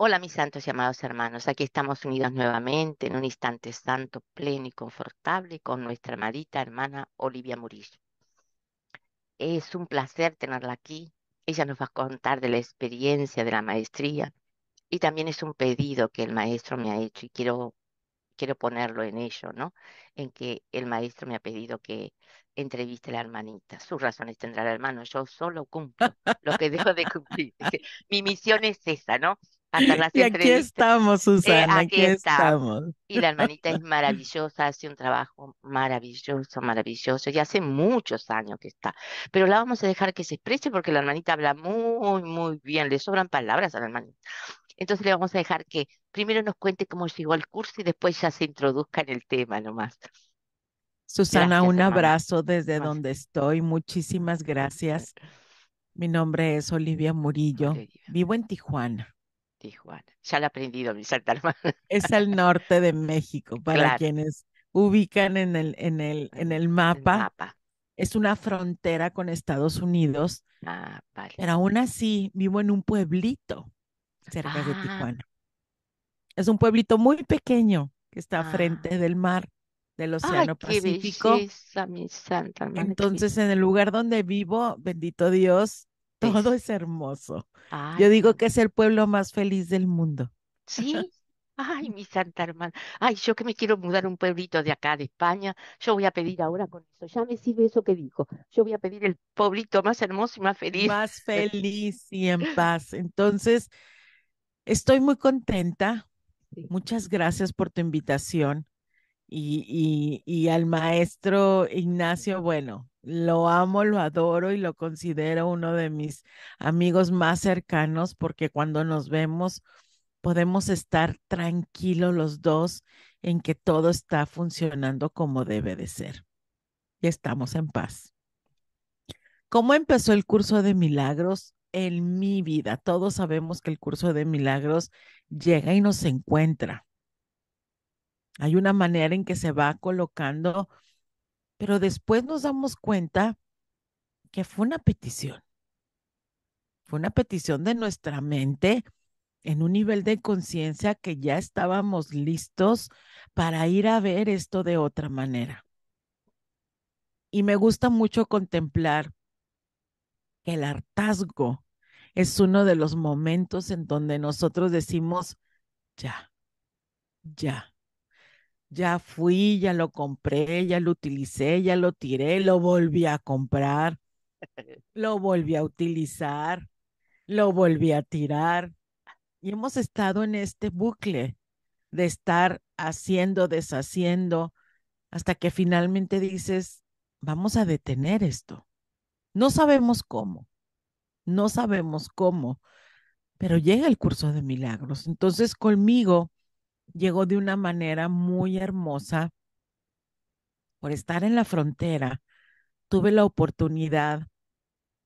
Hola mis santos y amados hermanos, aquí estamos unidos nuevamente en un instante santo, pleno y confortable con nuestra amadita hermana Olivia Murillo. Es un placer tenerla aquí, ella nos va a contar de la experiencia de la maestría y también es un pedido que el maestro me ha hecho y quiero, quiero ponerlo en ello, ¿no? En que el maestro me ha pedido que entreviste a la hermanita. Sus razones tendrá el hermano, yo solo cumplo lo que dejo de cumplir. Mi misión es esa, ¿no? y aquí estamos, eh, Susana, aquí, estamos. Y la hermanita es maravillosa, hace un trabajo maravilloso, maravilloso, Ya hace muchos años que está. Pero la vamos a dejar que se exprese porque la hermanita habla muy, muy bien, le sobran palabras a la hermanita. Entonces le vamos a dejar que primero nos cuente cómo llegó al curso y después ya se introduzca en el tema nomás. Susana, un abrazo desde donde estoy. Muchísimas gracias. Mi nombre es Olivia Murillo. Vivo en Tijuana. Tijuana. Ya lo he aprendido, mi Santa hermana. Es al norte de México, para quienes ubican en el, en el, en el mapa. Es una frontera con Estados Unidos. Ah, vale. Pero aún así, vivo en un pueblito cerca de ah. Tijuana. Es un pueblito muy pequeño que está ah. frente del mar, del Océano Ay, Pacífico. Qué belleza, mi Santa Entonces, en el lugar donde vivo, bendito Dios, todo es hermoso. Yo digo que es el pueblo más feliz del mundo. Sí, Ay, mi santa hermana. Ay, yo que me quiero mudar un pueblito de acá, de España. Yo voy a pedir ahora con eso. Ya me sirve eso que dijo. Yo voy a pedir el pueblito más hermoso y más feliz. Más feliz y en paz. Entonces, estoy muy contenta. Muchas gracias por tu invitación. Y, y al maestro Ignacio, bueno, lo amo, lo adoro y lo considero uno de mis amigos más cercanos porque cuando nos vemos podemos estar tranquilos los dos en que todo está funcionando como debe de ser y estamos en paz. ¿Cómo empezó el curso de milagros en mi vida? Todos sabemos que el curso de milagros llega y nos encuentra. Hay una manera en que se va colocando pero después nos damos cuenta que fue una petición. Fue una petición de nuestra mente en un nivel de conciencia que ya estábamos listos para ir a ver esto de otra manera. Y me gusta mucho contemplar que el hartazgo es uno de los momentos en donde nosotros decimos, ya, ya, ya fui, ya lo compré, ya lo utilicé, ya lo tiré, lo volví a comprar, lo volví a utilizar, lo volví a tirar. Y hemos estado en este bucle de estar haciendo, deshaciendo, hasta que finalmente dices, vamos a detener esto. No sabemos cómo, no sabemos cómo, pero llega el curso de milagros. Entonces conmigo llegó de una manera muy hermosa. Por estar en la frontera, tuve la oportunidad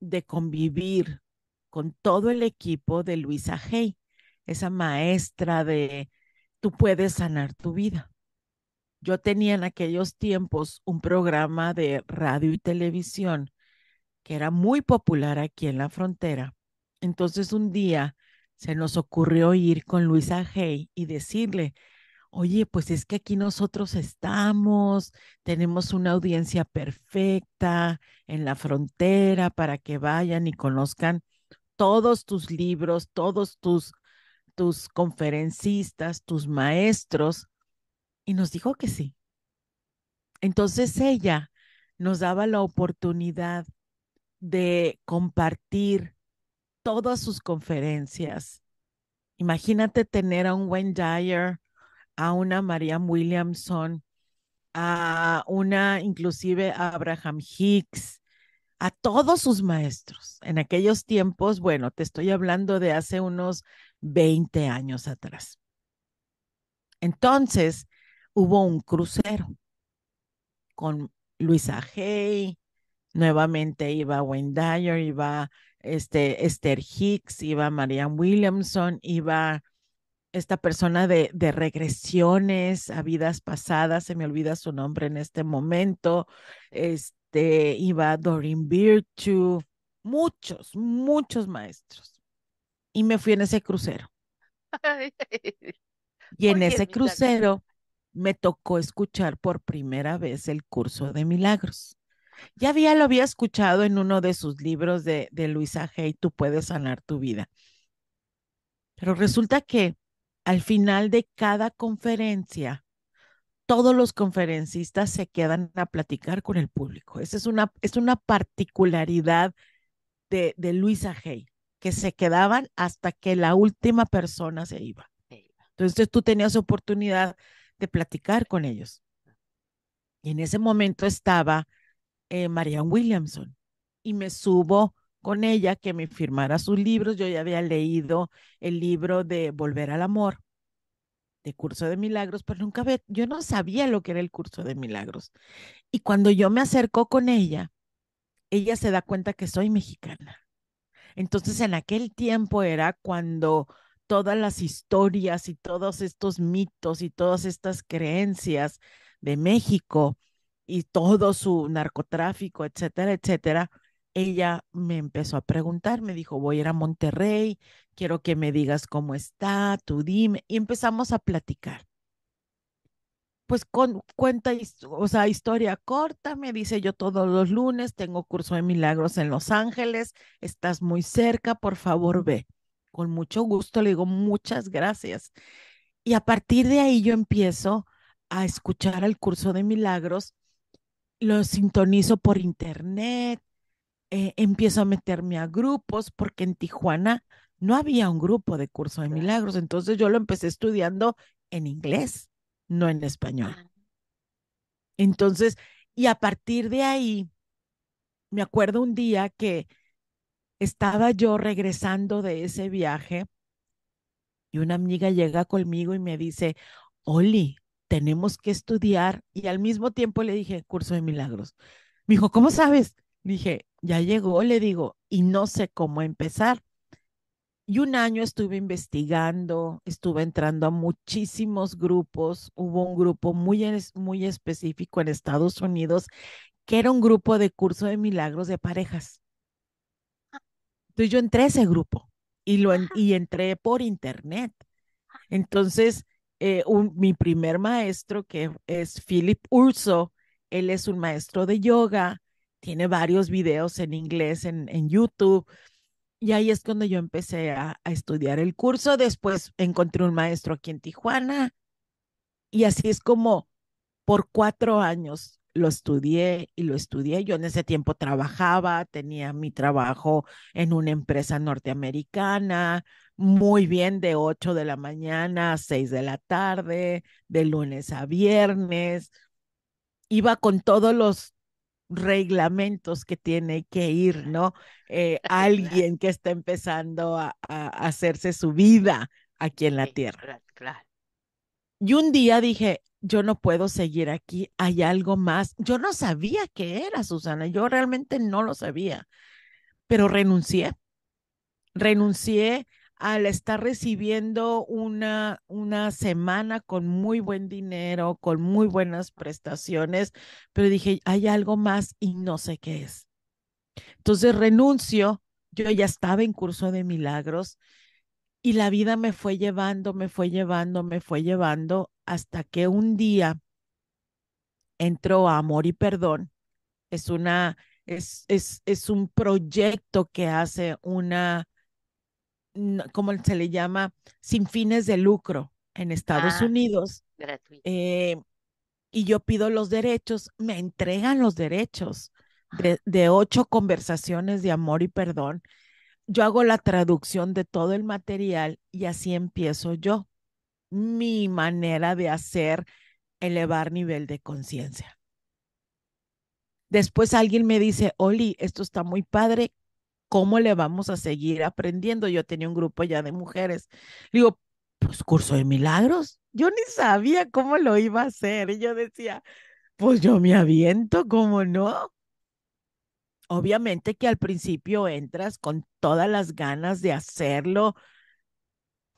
de convivir con todo el equipo de Luisa Hey, esa maestra de tú puedes sanar tu vida. Yo tenía en aquellos tiempos un programa de radio y televisión que era muy popular aquí en la frontera. Entonces un día se nos ocurrió ir con Luisa Hay y decirle, oye, pues es que aquí nosotros estamos, tenemos una audiencia perfecta en la frontera para que vayan y conozcan todos tus libros, todos tus, tus conferencistas, tus maestros. Y nos dijo que sí. Entonces ella nos daba la oportunidad de compartir todas sus conferencias. Imagínate tener a un Wayne Dyer, a una Marianne Williamson, a una inclusive Abraham Hicks, a todos sus maestros. En aquellos tiempos, bueno, te estoy hablando de hace unos 20 años atrás. Entonces, hubo un crucero con Luisa Hay, nuevamente iba Wayne Dyer, iba este, Esther Hicks, iba Marianne Williamson, iba esta persona de, de, regresiones a vidas pasadas, se me olvida su nombre en este momento, este, iba Doreen Virtue, muchos, muchos maestros. Y me fui en ese crucero. y en ese crucero me tocó escuchar por primera vez el curso de milagros. Ya había, lo había escuchado en uno de sus libros de, de Luisa Hay, Tú puedes sanar tu vida. Pero resulta que al final de cada conferencia, todos los conferencistas se quedan a platicar con el público. Esa es una, es una particularidad de, de Luisa Hay, que se quedaban hasta que la última persona se iba. Entonces tú tenías oportunidad de platicar con ellos. Y en ese momento estaba eh, Marianne Williamson y me subo con ella que me firmara sus libros. Yo ya había leído el libro de Volver al Amor, de Curso de Milagros, pero nunca había, yo no sabía lo que era el Curso de Milagros. Y cuando yo me acerco con ella, ella se da cuenta que soy mexicana. Entonces, en aquel tiempo era cuando todas las historias y todos estos mitos y todas estas creencias de México y todo su narcotráfico, etcétera, etcétera, ella me empezó a preguntar, me dijo, voy a ir a Monterrey, quiero que me digas cómo está, tú dime, y empezamos a platicar. Pues con, cuenta, o sea, historia corta, me dice yo todos los lunes, tengo curso de milagros en Los Ángeles, estás muy cerca, por favor ve. Con mucho gusto le digo muchas gracias. Y a partir de ahí yo empiezo a escuchar el curso de milagros lo sintonizo por internet, eh, empiezo a meterme a grupos, porque en Tijuana no había un grupo de curso de milagros, entonces yo lo empecé estudiando en inglés, no en español. Ah. Entonces, y a partir de ahí, me acuerdo un día que estaba yo regresando de ese viaje y una amiga llega conmigo y me dice, Oli, tenemos que estudiar y al mismo tiempo le dije, curso de milagros. Me dijo, ¿cómo sabes? Dije, ya llegó, le digo, y no sé cómo empezar. Y un año estuve investigando, estuve entrando a muchísimos grupos. Hubo un grupo muy, muy específico en Estados Unidos que era un grupo de curso de milagros de parejas. Ah. Entonces yo entré a ese grupo y, lo, y entré por internet. Ah. Entonces eh, mi primer maestro, que es Philip Urso, él es un maestro de yoga, tiene varios videos en inglés en, YouTube. Y ahí es cuando yo empecé a, a estudiar el curso. Después encontré un maestro aquí en Tijuana. Y así es como por cuatro años lo estudié y lo estudié. Yo en ese tiempo trabajaba, tenía mi trabajo en una empresa norteamericana, muy bien de 8 de la mañana a 6 de la tarde, de lunes a viernes. Iba con todos los reglamentos que tiene que ir, ¿no? Eh, alguien que está empezando a, hacerse su vida aquí en la Tierra. Claro. Y un día dije, yo no puedo seguir aquí, hay algo más. Yo no sabía qué era, Susana, yo realmente no lo sabía, pero renuncié. Renuncié al estar recibiendo una, una semana con muy buen dinero, con muy buenas prestaciones, pero dije, hay algo más y no sé qué es. Entonces renuncio, yo ya estaba en curso de milagros, y la vida me fue llevando, me fue llevando, me fue llevando hasta que un día entró a Amor y Perdón. Es una es, es, es un proyecto que hace una mm, como se le llama sin fines de lucro en Estados ah, Unidos. Eh, y yo pido los derechos, me entregan los derechos de ocho conversaciones de amor y perdón yo hago la traducción de todo el material y así empiezo yo, mi manera de hacer elevar nivel de conciencia. Después alguien me dice, Oli, esto está muy padre, ¿cómo le vamos a seguir aprendiendo? Yo tenía un grupo ya de mujeres. Le digo, pues curso de milagros. Yo ni sabía cómo lo iba a hacer. Y yo decía, pues yo me aviento, ¿cómo no? obviamente que al principio entras con todas las ganas de hacerlo,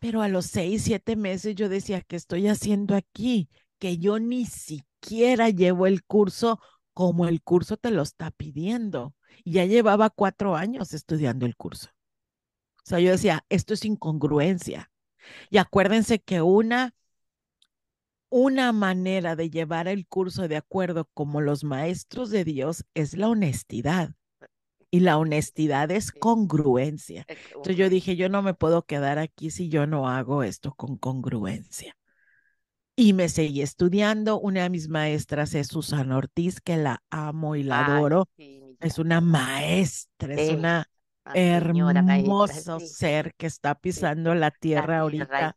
pero a los seis, siete meses yo decía, ¿qué estoy haciendo aquí? Que yo ni siquiera llevo el curso como el curso te lo está pidiendo. Y ya llevaba cuatro años estudiando el curso. O sea, yo decía, esto es incongruencia. Y acuérdense que una, una manera de llevar el curso de acuerdo como los maestros de Dios es la honestidad. Y la honestidad es congruencia. Entonces yo dije, yo no me puedo quedar aquí si yo no hago esto con congruencia. Y me seguí estudiando. Una de mis maestras es Susana Ortiz, que la amo y la adoro. es una maestra, es, una hermosa hermoso ser que está pisando la tierra ahorita.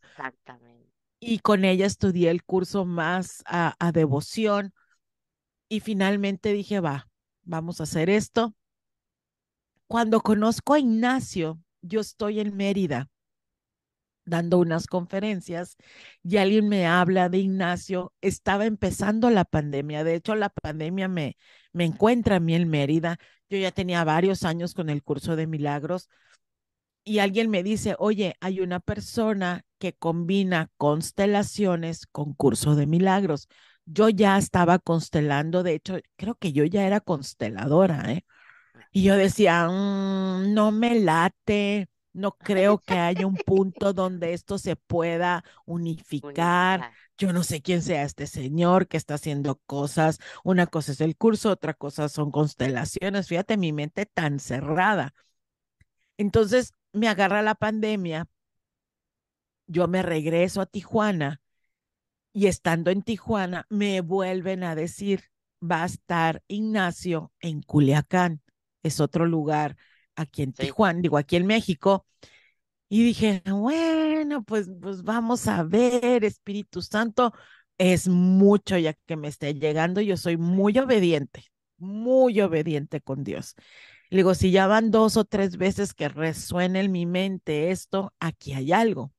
Y con ella estudié el curso más a devoción. Y finalmente dije, va, vamos a hacer esto cuando conozco a Ignacio, yo estoy en Mérida dando unas conferencias y alguien me habla de Ignacio. Estaba empezando la pandemia. De hecho, la pandemia me, me encuentra a mí en Mérida. Yo ya tenía varios años con el curso de milagros y alguien me dice, oye, hay una persona que combina constelaciones con curso de milagros. Yo ya estaba constelando, de hecho, creo que yo ya era consteladora, ¿eh? Y yo decía, mm, no me late, no creo que haya un punto donde esto se pueda unificar. unificar. Yo no sé quién sea este señor que está haciendo cosas. Una cosa es el curso, otra cosa son constelaciones. Fíjate mi mente tan cerrada. Entonces me agarra la pandemia. Yo me regreso a Tijuana y estando en Tijuana me vuelven a decir, va a estar Ignacio en Culiacán es otro lugar aquí en Tijuana, digo, aquí en México. Y dije, bueno, pues, pues vamos a ver, Espíritu Santo, es mucho ya que me esté llegando, yo soy muy obediente, muy obediente con Dios. digo, si ya van dos o tres veces que resuena en mi mente esto, aquí hay algo.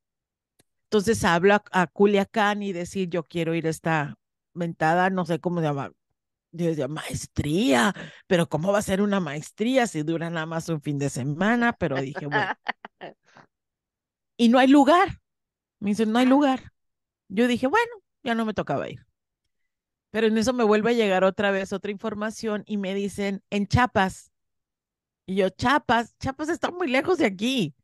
Entonces hablo a, Culiacán y decir, yo quiero ir a esta ventada no sé cómo se llama, yo decía, maestría, pero ¿cómo va a ser una maestría si dura nada más un fin de semana? Pero dije, bueno. y no hay lugar. Me dicen, no hay ah. lugar. Yo dije, bueno, ya no me tocaba ir. Pero en eso me vuelve a llegar otra vez otra información y me dicen, en Chiapas. Y yo, Chapas, Chapas está muy lejos de aquí.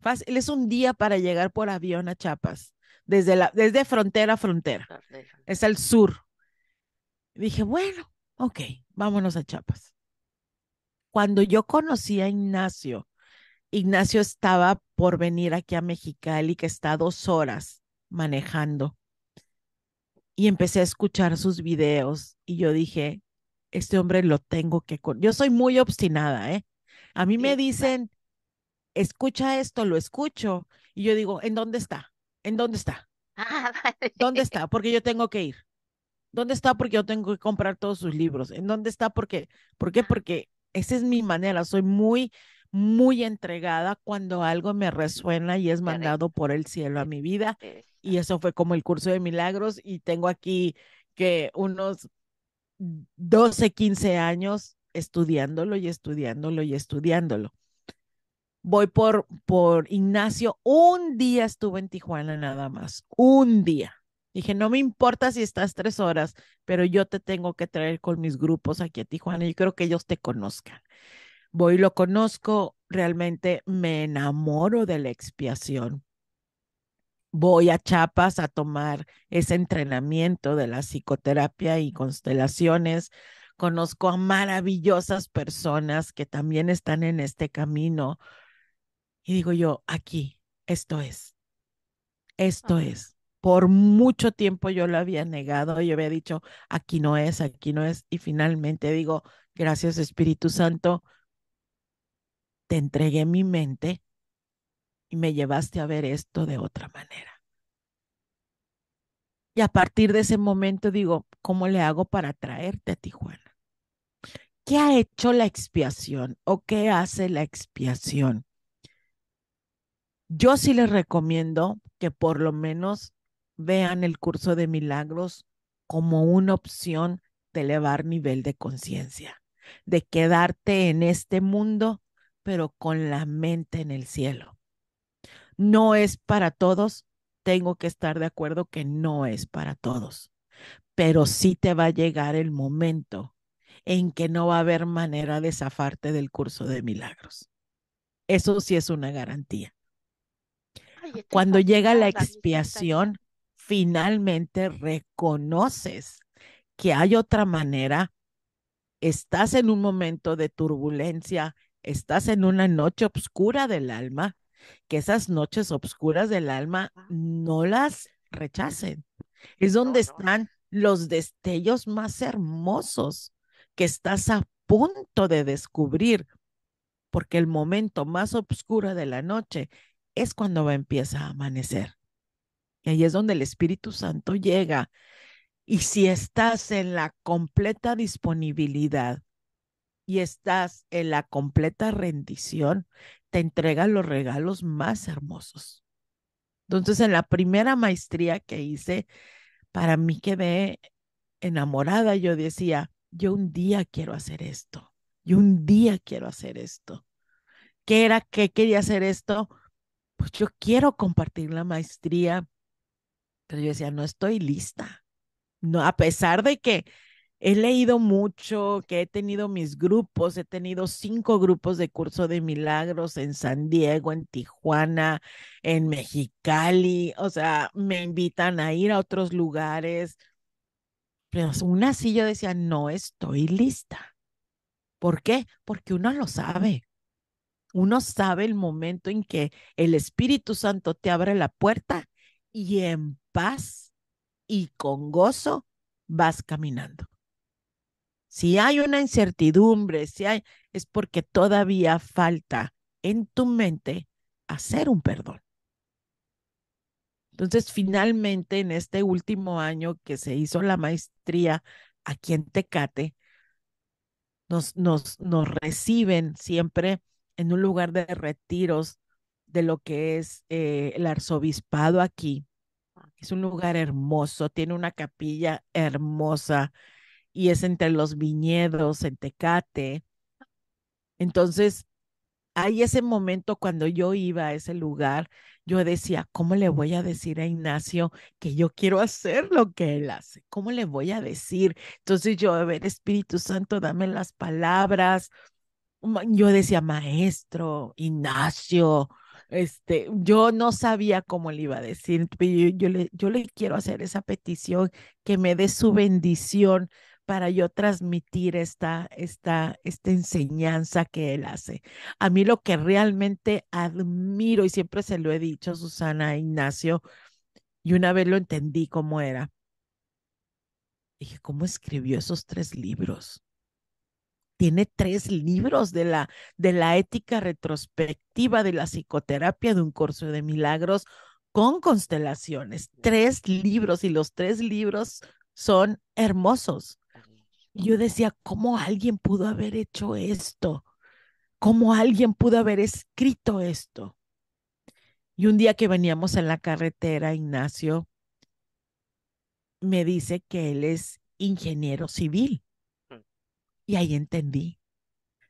Fácil, es un día para llegar por avión a Chapas desde, la, desde frontera a frontera. Es el sur. dije, bueno, Ok, vámonos a Chiapas. Cuando yo conocí a Ignacio, Ignacio estaba por venir aquí a Mexicali, que está dos horas manejando. Y empecé a escuchar sus videos y yo dije, este hombre lo tengo que... Con yo soy muy obstinada, ¿eh? A mí me dicen, escucha esto, lo escucho. Y yo digo, ¿en dónde está? ¿En dónde está? Ah, ¿Dónde está? Porque yo tengo que ir. ¿Dónde está? Porque yo tengo que comprar todos sus libros. ¿En dónde está? Porque, ¿Por qué? Porque esa es mi manera. Soy muy, muy entregada cuando algo me resuena y es mandado por el cielo a mi vida. Y eso fue como el curso de milagros. Y tengo aquí que unos 12, 15 años estudiándolo y estudiándolo y estudiándolo. Voy por, por Ignacio. Un día estuve en Tijuana nada más. Un día. Dije, no me importa si estás tres horas, pero yo te tengo que traer con mis grupos aquí a Tijuana. Yo creo que ellos te conozcan. Voy, lo conozco, realmente me enamoro de la expiación. Voy a Chiapas a tomar ese entrenamiento de la psicoterapia y constelaciones. Conozco a maravillosas personas que también están en este camino. Y digo yo, aquí, esto es. Esto es por mucho tiempo yo lo había negado, yo había dicho, aquí no es, aquí no es, y finalmente digo, gracias Espíritu Santo, te entregué mi mente y me llevaste a ver esto de otra manera. Y a partir de ese momento digo, ¿cómo le hago para traerte a Tijuana? ¿Qué ha hecho la expiación o qué hace la expiación? Yo sí les recomiendo que por lo menos vean el curso de milagros como una opción de elevar nivel de conciencia, de quedarte en este mundo, pero con la mente en el cielo. No es para todos, tengo que estar de acuerdo que no es para todos, pero sí te va a llegar el momento en que no va a haber manera de zafarte del curso de milagros. Eso sí es una garantía. Cuando llega la expiación, finalmente reconoces que hay otra manera, estás en un momento de turbulencia, estás en una noche oscura del alma, que esas noches oscuras del alma no las rechacen. Es donde están los destellos más hermosos que estás a punto de descubrir, porque el momento más oscuro de la noche es cuando empieza a amanecer. Y ahí es donde el Espíritu Santo llega. Y si estás en la completa disponibilidad y estás en la completa rendición, te entrega los regalos más hermosos. Entonces, en la primera maestría que hice, para mí quedé enamorada. Yo decía, yo un día quiero hacer esto. Yo un día quiero hacer esto. ¿Qué era ¿Qué quería hacer esto? Pues yo quiero compartir la maestría pero yo decía, no estoy lista. No, a pesar de que he leído mucho, que he tenido mis grupos, he tenido cinco grupos de curso de milagros en San Diego, en Tijuana, en Mexicali, o sea, me invitan a ir a otros lugares. Pero una sí yo decía, no estoy lista. ¿Por qué? Porque uno lo sabe. Uno sabe el momento en que el Espíritu Santo te abre la puerta y empieza paz y con gozo vas caminando. Si hay una incertidumbre, si hay, es porque todavía falta en tu mente hacer un perdón. Entonces, finalmente, en este último año que se hizo la maestría aquí en Tecate, nos, nos, reciben siempre en un lugar de retiros de lo que es eh, el arzobispado aquí. Es un lugar hermoso, tiene una capilla hermosa y es entre los viñedos, en Tecate. Entonces, hay ese momento cuando yo iba a ese lugar, yo decía, ¿cómo le voy a decir a Ignacio que yo quiero hacer lo que él hace? ¿Cómo le voy a decir? Entonces yo, a ver, Espíritu Santo, dame las palabras. Yo decía, maestro, Ignacio, este, yo no sabía cómo le iba a decir, yo, le, quiero hacer esa petición que me dé su bendición para yo transmitir esta, esta, esta enseñanza que él hace. A mí lo que realmente admiro, y siempre se lo he dicho a Susana e Ignacio, y una vez lo entendí cómo era, dije, ¿cómo escribió esos tres libros? tiene tres libros de la, de la ética retrospectiva de la psicoterapia de un curso de milagros con constelaciones. Tres libros y los tres libros son hermosos. Yo decía, ¿cómo alguien pudo haber hecho esto? ¿Cómo alguien pudo haber escrito esto? Y un día que veníamos en la carretera, Ignacio me dice que él es ingeniero civil y ahí entendí.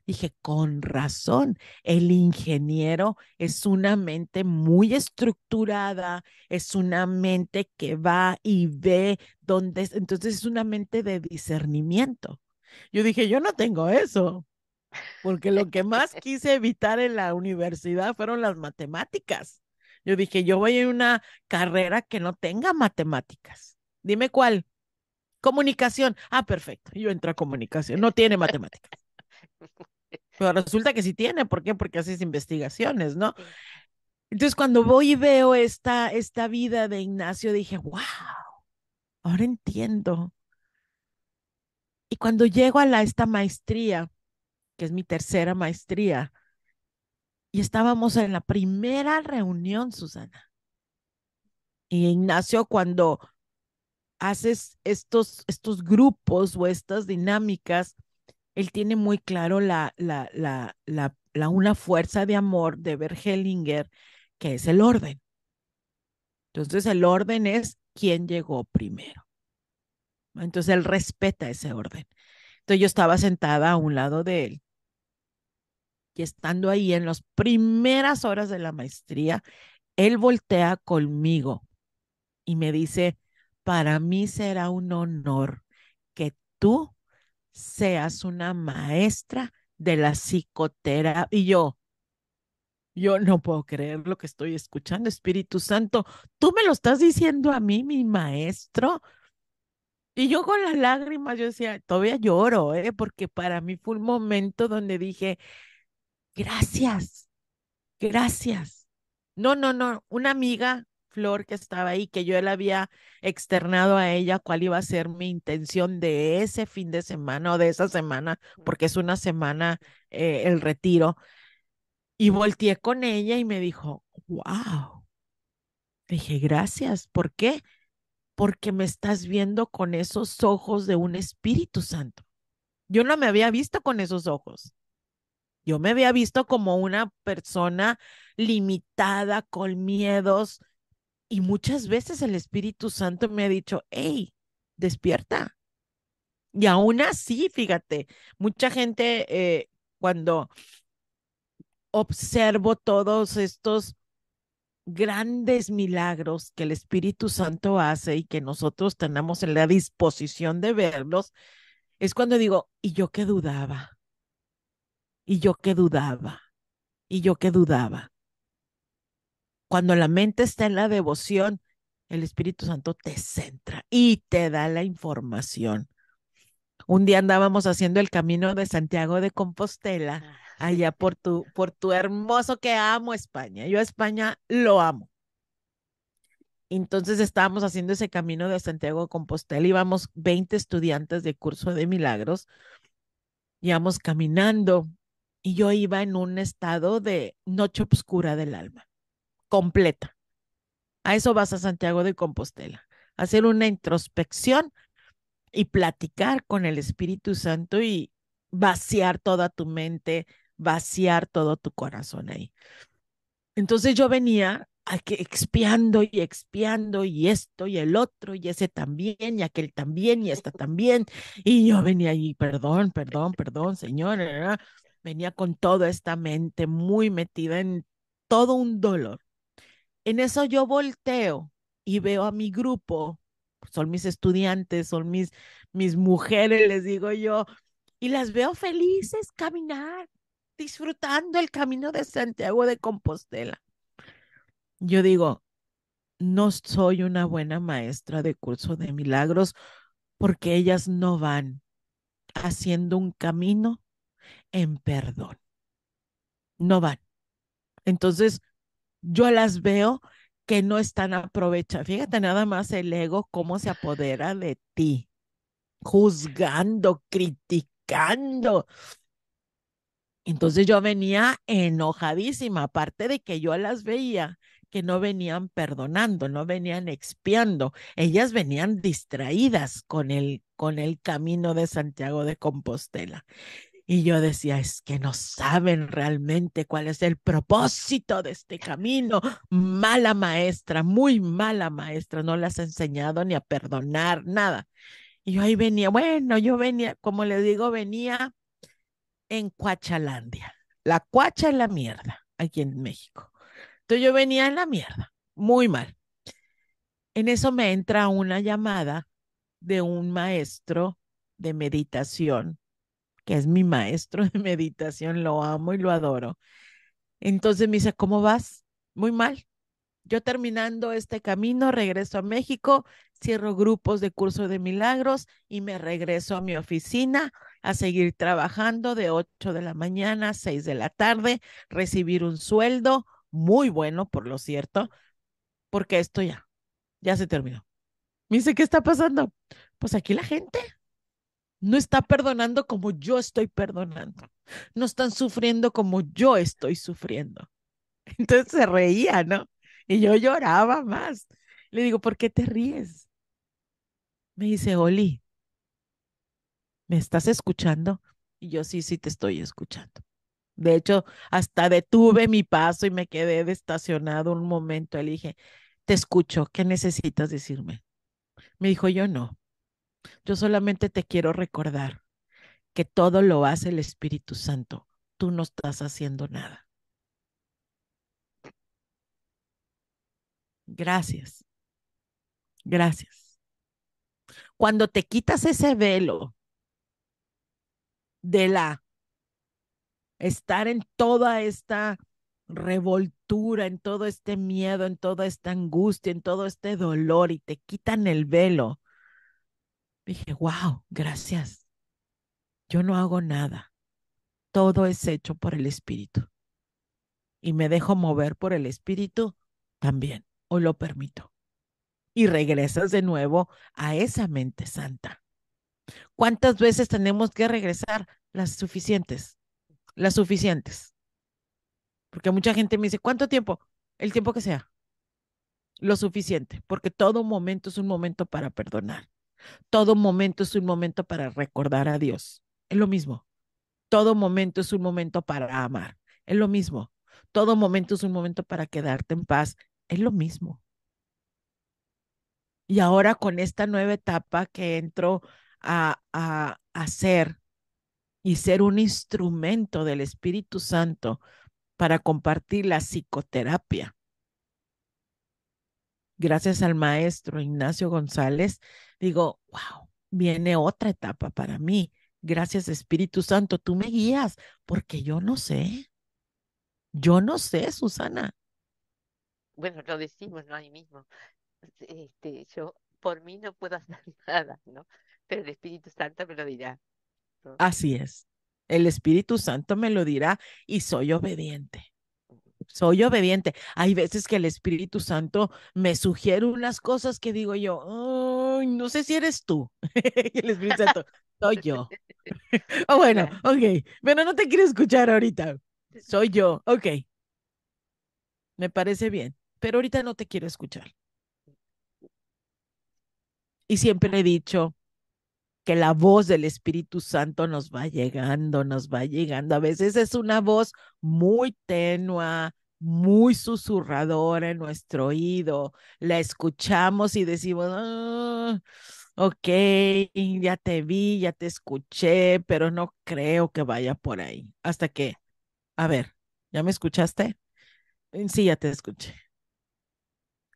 Dije, con razón, el ingeniero es una mente muy estructurada, es una mente que va y ve dónde, entonces es una mente de discernimiento. Yo dije, yo no tengo eso, porque lo que más quise evitar en la universidad fueron las matemáticas. Yo dije, yo voy a una carrera que no tenga matemáticas. Dime cuál. Comunicación. Ah, perfecto. Yo entro a comunicación. No tiene matemáticas. Pero resulta que sí tiene. ¿Por qué? Porque haces investigaciones, ¿no? Entonces, cuando voy y veo esta, esta vida de Ignacio, dije, wow, ahora entiendo. Y cuando llego a la, esta maestría, que es mi tercera maestría, y estábamos en la primera reunión, Susana. Y Ignacio, cuando haces estos, estos grupos o estas dinámicas, él tiene muy claro la, una fuerza de amor de Bergelinger, que es el orden. Entonces el orden es quien llegó primero. Entonces él respeta ese orden. Entonces yo estaba sentada a un lado de él y estando ahí en las primeras horas de la maestría, él voltea conmigo y me dice, para mí será un honor que tú seas una maestra de la psicoterapia. Y yo, yo no puedo creer lo que estoy escuchando, Espíritu Santo. Tú me lo estás diciendo a mí, mi maestro. Y yo con las lágrimas, yo decía, todavía lloro, ¿eh? porque para mí fue un momento donde dije, gracias, gracias. No, no, no, una amiga flor que estaba ahí, que yo le había externado a ella cuál iba a ser mi intención de ese fin de semana o de esa semana, porque es una semana eh, el retiro. Y volteé con ella y me dijo, wow. Dije, gracias. ¿Por qué? Porque me estás viendo con esos ojos de un Espíritu Santo. Yo no me había visto con esos ojos. Yo me había visto como una persona limitada, con miedos, y muchas veces el Espíritu Santo me ha dicho, hey, despierta. Y aún así, fíjate, mucha gente eh, cuando observo todos estos grandes milagros que el Espíritu Santo hace y que nosotros tenemos en la disposición de verlos, es cuando digo, y yo que dudaba, y yo que dudaba, y yo que dudaba. Cuando la mente está en la devoción, el Espíritu Santo te centra y te da la información. Un día andábamos haciendo el camino de Santiago de Compostela, ah, allá por tu, por tu hermoso que amo España. Yo a España lo amo. Entonces estábamos haciendo ese camino de Santiago de Compostela, íbamos 20 estudiantes de curso de milagros, íbamos caminando y yo iba en un estado de noche oscura del alma completa. A eso vas a Santiago de Compostela, hacer una introspección y platicar con el Espíritu Santo y vaciar toda tu mente, vaciar todo tu corazón ahí. Entonces yo venía expiando y expiando y esto y el otro y ese también y aquel también y esta también. Y yo venía ahí, perdón, perdón, perdón, señor. Venía con toda esta mente muy metida en todo un dolor. En eso yo volteo y veo a mi grupo, son mis estudiantes, son mis, mis mujeres, les digo yo, y las veo felices caminar, disfrutando el camino de Santiago de Compostela. Yo digo, no soy una buena maestra de curso de milagros porque ellas no van haciendo un camino en perdón. No van. Entonces, yo las veo que no están aprovechando. Fíjate nada más el ego, cómo se apodera de ti, juzgando, criticando. Entonces yo venía enojadísima, aparte de que yo las veía que no venían perdonando, no venían expiando, ellas venían distraídas con el, con el camino de Santiago de Compostela. Y yo decía, es que no saben realmente cuál es el propósito de este camino. Mala maestra, muy mala maestra, no las ha enseñado ni a perdonar, nada. Y yo ahí venía, bueno, yo venía, como le digo, venía en Cuachalandia. La cuacha es la mierda aquí en México. Entonces yo venía en la mierda, muy mal. En eso me entra una llamada de un maestro de meditación que es mi maestro de meditación, lo amo y lo adoro. Entonces me dice, ¿cómo vas? Muy mal. Yo terminando este camino, regreso a México, cierro grupos de curso de milagros y me regreso a mi oficina a seguir trabajando de 8 de la mañana a 6 de la tarde, recibir un sueldo muy bueno, por lo cierto, porque esto ya, ya se terminó. Me dice, ¿qué está pasando? Pues aquí la gente, no está perdonando como yo estoy perdonando, no están sufriendo como yo estoy sufriendo. Entonces se reía, ¿no? Y yo lloraba más. Le digo, ¿por qué te ríes? Me dice, Oli, ¿me estás escuchando? Y yo sí, sí te estoy escuchando. De hecho, hasta detuve mi paso y me quedé estacionado un momento. Le dije, te escucho, ¿qué necesitas decirme? Me dijo, yo no. Yo solamente te quiero recordar que todo lo hace el Espíritu Santo. Tú no estás haciendo nada. Gracias. Gracias. Cuando te quitas ese velo de la estar en toda esta revoltura, en todo este miedo, en toda esta angustia, en todo este dolor y te quitan el velo Dije, wow, gracias. Yo no hago nada. Todo es hecho por el Espíritu. Y me dejo mover por el Espíritu también, o lo permito. Y regresas de nuevo a esa mente santa. ¿Cuántas veces tenemos que regresar? Las suficientes. Las suficientes. Porque mucha gente me dice, ¿cuánto tiempo? El tiempo que sea. Lo suficiente, porque todo momento es un momento para perdonar. Todo momento es un momento para recordar a Dios. Es lo mismo. Todo momento es un momento para amar. Es lo mismo. Todo momento es un momento para quedarte en paz. Es lo mismo. Y ahora con esta nueva etapa que entro a, hacer y ser un instrumento del Espíritu Santo para compartir la psicoterapia gracias al maestro Ignacio González, digo, wow, viene otra etapa para mí. Gracias Espíritu Santo, tú me guías, porque yo no sé. Yo no sé, Susana. Bueno, lo decimos, ¿no? Ahí mismo. Este, yo por mí no puedo hacer nada, ¿no? Pero el Espíritu Santo me lo dirá. Así es. El Espíritu Santo me lo dirá y soy obediente soy obediente. Hay veces que el Espíritu Santo me sugiere unas cosas que digo yo, no sé si eres tú. el Espíritu Santo, soy yo. bueno, ok, pero no te quiero escuchar ahorita. Soy yo, ok. Me parece bien, pero ahorita no te quiero escuchar. Y siempre le he dicho, que la voz del Espíritu Santo nos va llegando, nos va llegando. A veces es una voz muy tenua, muy susurradora en nuestro oído. La escuchamos y decimos, ah, ok, ya te vi, ya te escuché, pero no creo que vaya por ahí. Hasta que, a ver, ¿ya me escuchaste? Mm, sí, ya te escuché.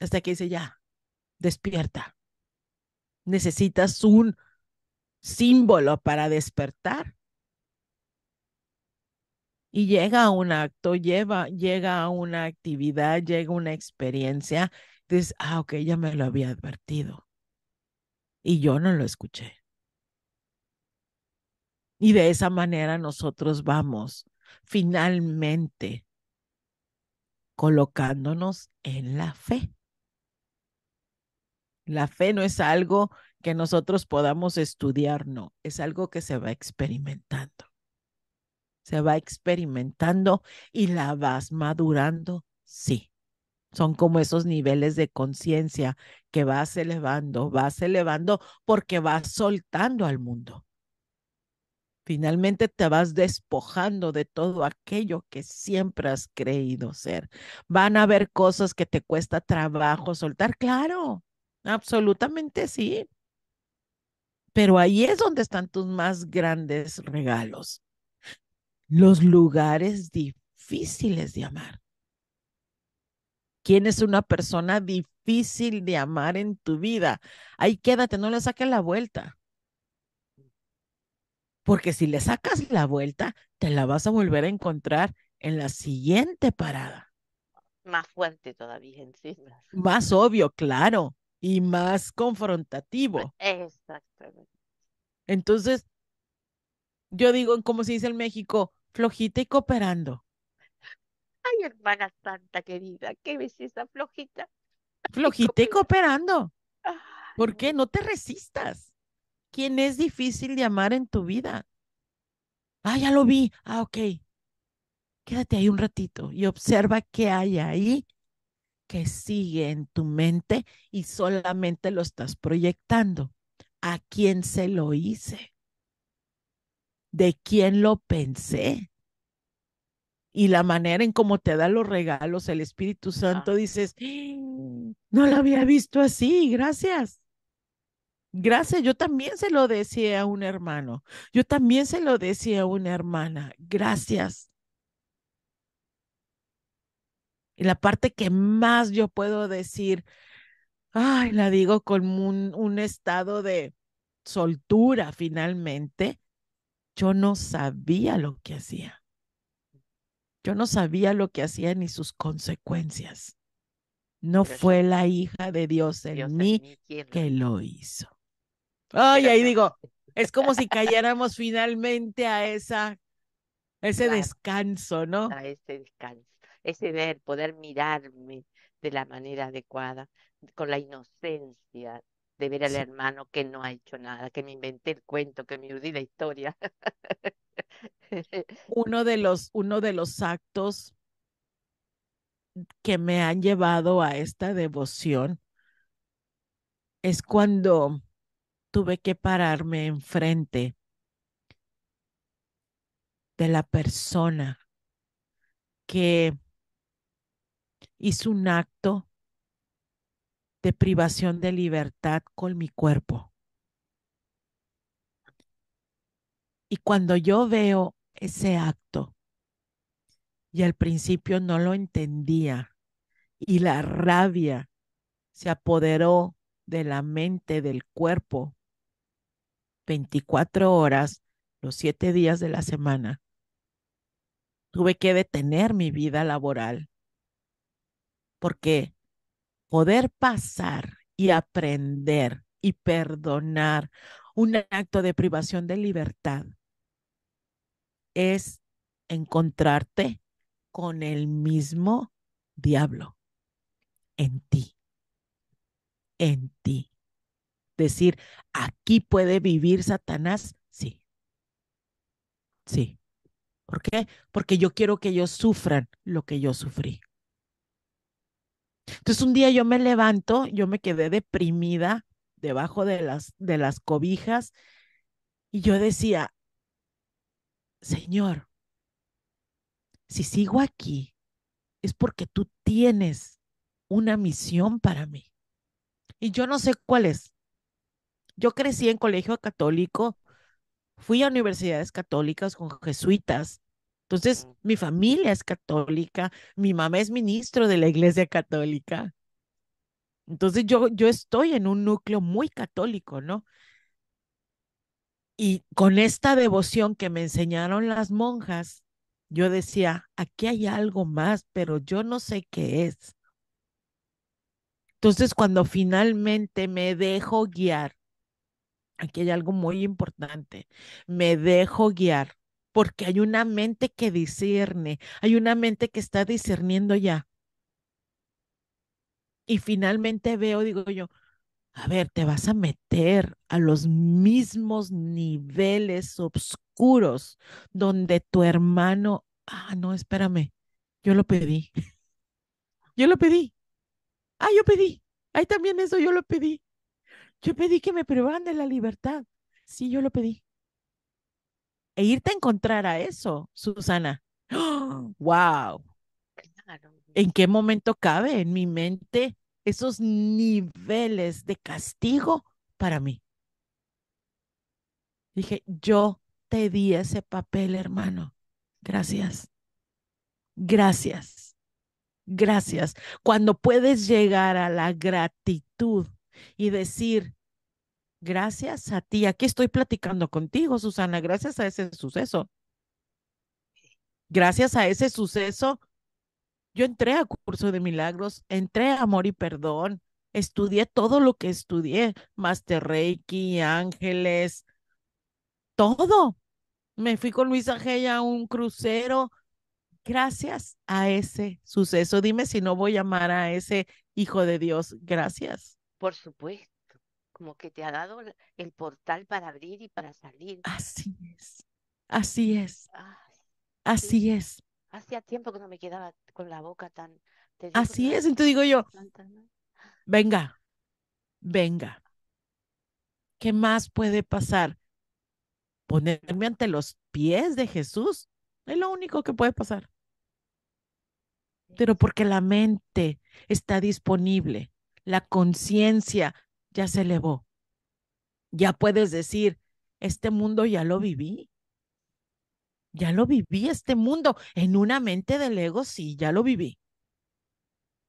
Hasta que dice, ya, despierta. Necesitas un símbolo para despertar. Y llega un acto, lleva, llega a una actividad, llega una experiencia. Dices, ah, ok, ya me lo había advertido. Y yo no lo escuché. Y de esa manera nosotros vamos finalmente colocándonos en la fe. La fe no es algo que nosotros podamos estudiar, no, es algo que se va experimentando. Se va experimentando y la vas madurando, sí. Son como esos niveles de conciencia que vas elevando, vas elevando porque vas soltando al mundo. Finalmente te vas despojando de todo aquello que siempre has creído ser. Van a haber cosas que te cuesta trabajo soltar, claro, absolutamente sí. Pero ahí es donde están tus más grandes regalos. Los lugares difíciles de amar. ¿Quién es una persona difícil de amar en tu vida? Ahí quédate, no le saques la vuelta. Porque si le sacas la vuelta, te la vas a volver a encontrar en la siguiente parada. Más fuerte todavía encima. Más obvio, claro y más confrontativo. Exactamente. Entonces, yo digo, como se dice en México, flojita y cooperando. Ay, hermana santa querida, qué esa flojita. Flojita y cooperando. ¿Por qué? No te resistas. ¿Quién es difícil de amar en tu vida? Ah, ya lo vi. Ah, ok. Quédate ahí un ratito y observa qué hay ahí que sigue en tu mente y solamente lo estás proyectando. ¿A quién se lo hice? ¿De quién lo pensé? Y la manera en cómo te da los regalos el Espíritu Santo, dices, ¡Ah! no lo había visto así, gracias. Gracias, yo también se lo decía a un hermano, yo también se lo decía a una hermana, gracias Y la parte que más yo puedo decir, ay, la digo con un, estado de soltura finalmente, yo no sabía lo que hacía. Yo no sabía lo que hacía ni sus consecuencias. No fue la hija de Dios en mí que lo hizo. Ay, ahí digo, es como si cayéramos finalmente a esa ese descanso, ¿no? A ese descanso ese ver, poder mirarme de la manera adecuada, con la inocencia de ver al hermano que no ha hecho nada, que me inventé el cuento, que me urdí la historia. uno, de los, uno de los actos que me han llevado a esta devoción es cuando tuve que pararme enfrente de la persona que hice un acto de privación de libertad con mi cuerpo. Y cuando yo veo ese acto, y al principio no lo entendía, y la rabia se apoderó de la mente, del cuerpo, 24 horas, los siete días de la semana, tuve que detener mi vida laboral porque poder pasar y aprender y perdonar un acto de privación de libertad es encontrarte con el mismo diablo en ti, en ti. Decir, aquí puede vivir Satanás, sí, sí. ¿Por qué? Porque yo quiero que ellos sufran lo que yo sufrí. Entonces un día yo me levanto, yo me quedé deprimida debajo de las, de las cobijas y yo decía, Señor, si sigo aquí es porque tú tienes una misión para mí. Y yo no sé cuál es. Yo crecí en colegio católico, fui a universidades católicas con jesuitas, entonces, mi familia es católica, mi mamá es ministro de la Iglesia Católica. Entonces, yo, yo estoy en un núcleo muy católico, ¿no? Y con esta devoción que me enseñaron las monjas, yo decía, aquí hay algo más, pero yo no sé qué es. Entonces, cuando finalmente me dejo guiar, aquí hay algo muy importante, me dejo guiar porque hay una mente que discierne, hay una mente que está discerniendo ya. Y finalmente veo, digo yo, a ver, te vas a meter a los mismos niveles oscuros donde tu hermano, ah, no, espérame, yo lo pedí. Yo lo pedí. Ah, yo pedí. Ahí también eso yo lo pedí. Yo pedí que me privaran de la libertad. Sí, yo lo pedí e irte a encontrar a eso, Susana. ¡Wow! ¡Oh! ¿En qué momento cabe en mi mente esos niveles de castigo para mí? Dije, yo te di ese papel, hermano. Gracias. Gracias. Gracias. Cuando puedes llegar a la gratitud y decir, gracias a ti, aquí estoy platicando contigo, Susana, gracias a ese suceso. Gracias a ese suceso, yo entré a curso de milagros, entré a amor y perdón, estudié todo lo que estudié, Master Reiki, ángeles, todo. Me fui con Luisa Gey a un crucero gracias a ese suceso. Dime si no voy a amar a ese hijo de Dios. Gracias. Por supuesto como que te ha dado el portal para abrir y para salir. Así es, así es, así es. Hacía tiempo que no me quedaba con la boca tan... Así es, entonces digo yo, venga, venga, ¿qué más puede pasar? Ponerme ante los pies de Jesús es lo único que puede pasar. Pero porque la mente está disponible, la conciencia ya se elevó. Ya puedes decir, este mundo ya lo viví. Ya lo viví este mundo. En una mente del ego, sí, ya lo viví.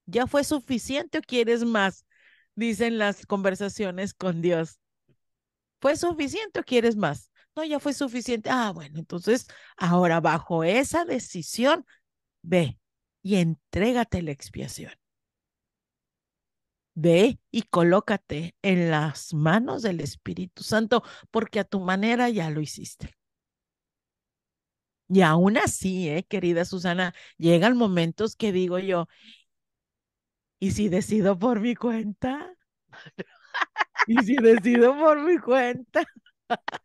¿Ya fue suficiente o quieres más? Dicen las conversaciones con Dios. ¿Fue suficiente o quieres más? No, ya fue suficiente. Ah, bueno, entonces ahora bajo esa decisión, ve y entrégate la expiación. Ve y colócate en las manos del Espíritu Santo, porque a tu manera ya lo hiciste. Y aún así, eh, querida Susana, llegan momentos que digo yo, ¿y si decido por mi cuenta? ¿Y si decido por mi cuenta?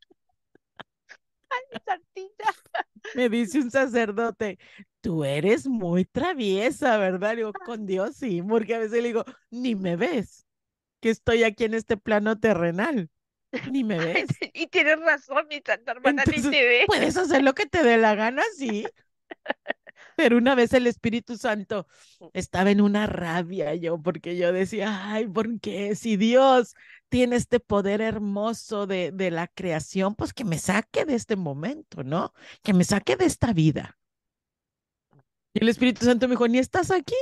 Me dice un sacerdote, tú eres muy traviesa, ¿verdad? Digo, ah. con Dios sí, porque a veces le digo, ni me ves, que estoy aquí en este plano terrenal. Ni me ves. y tienes razón, mi santa hermana, ni te ves. Puedes hacer lo que te dé la gana, sí. Pero una vez el Espíritu Santo mm. estaba en una rabia yo, porque yo decía, ay, ¿por qué? Si Dios tiene este poder hermoso de, de la creación, pues que me saque de este momento, ¿no? Que me saque de esta vida. Y el Espíritu Santo me dijo, ni estás aquí.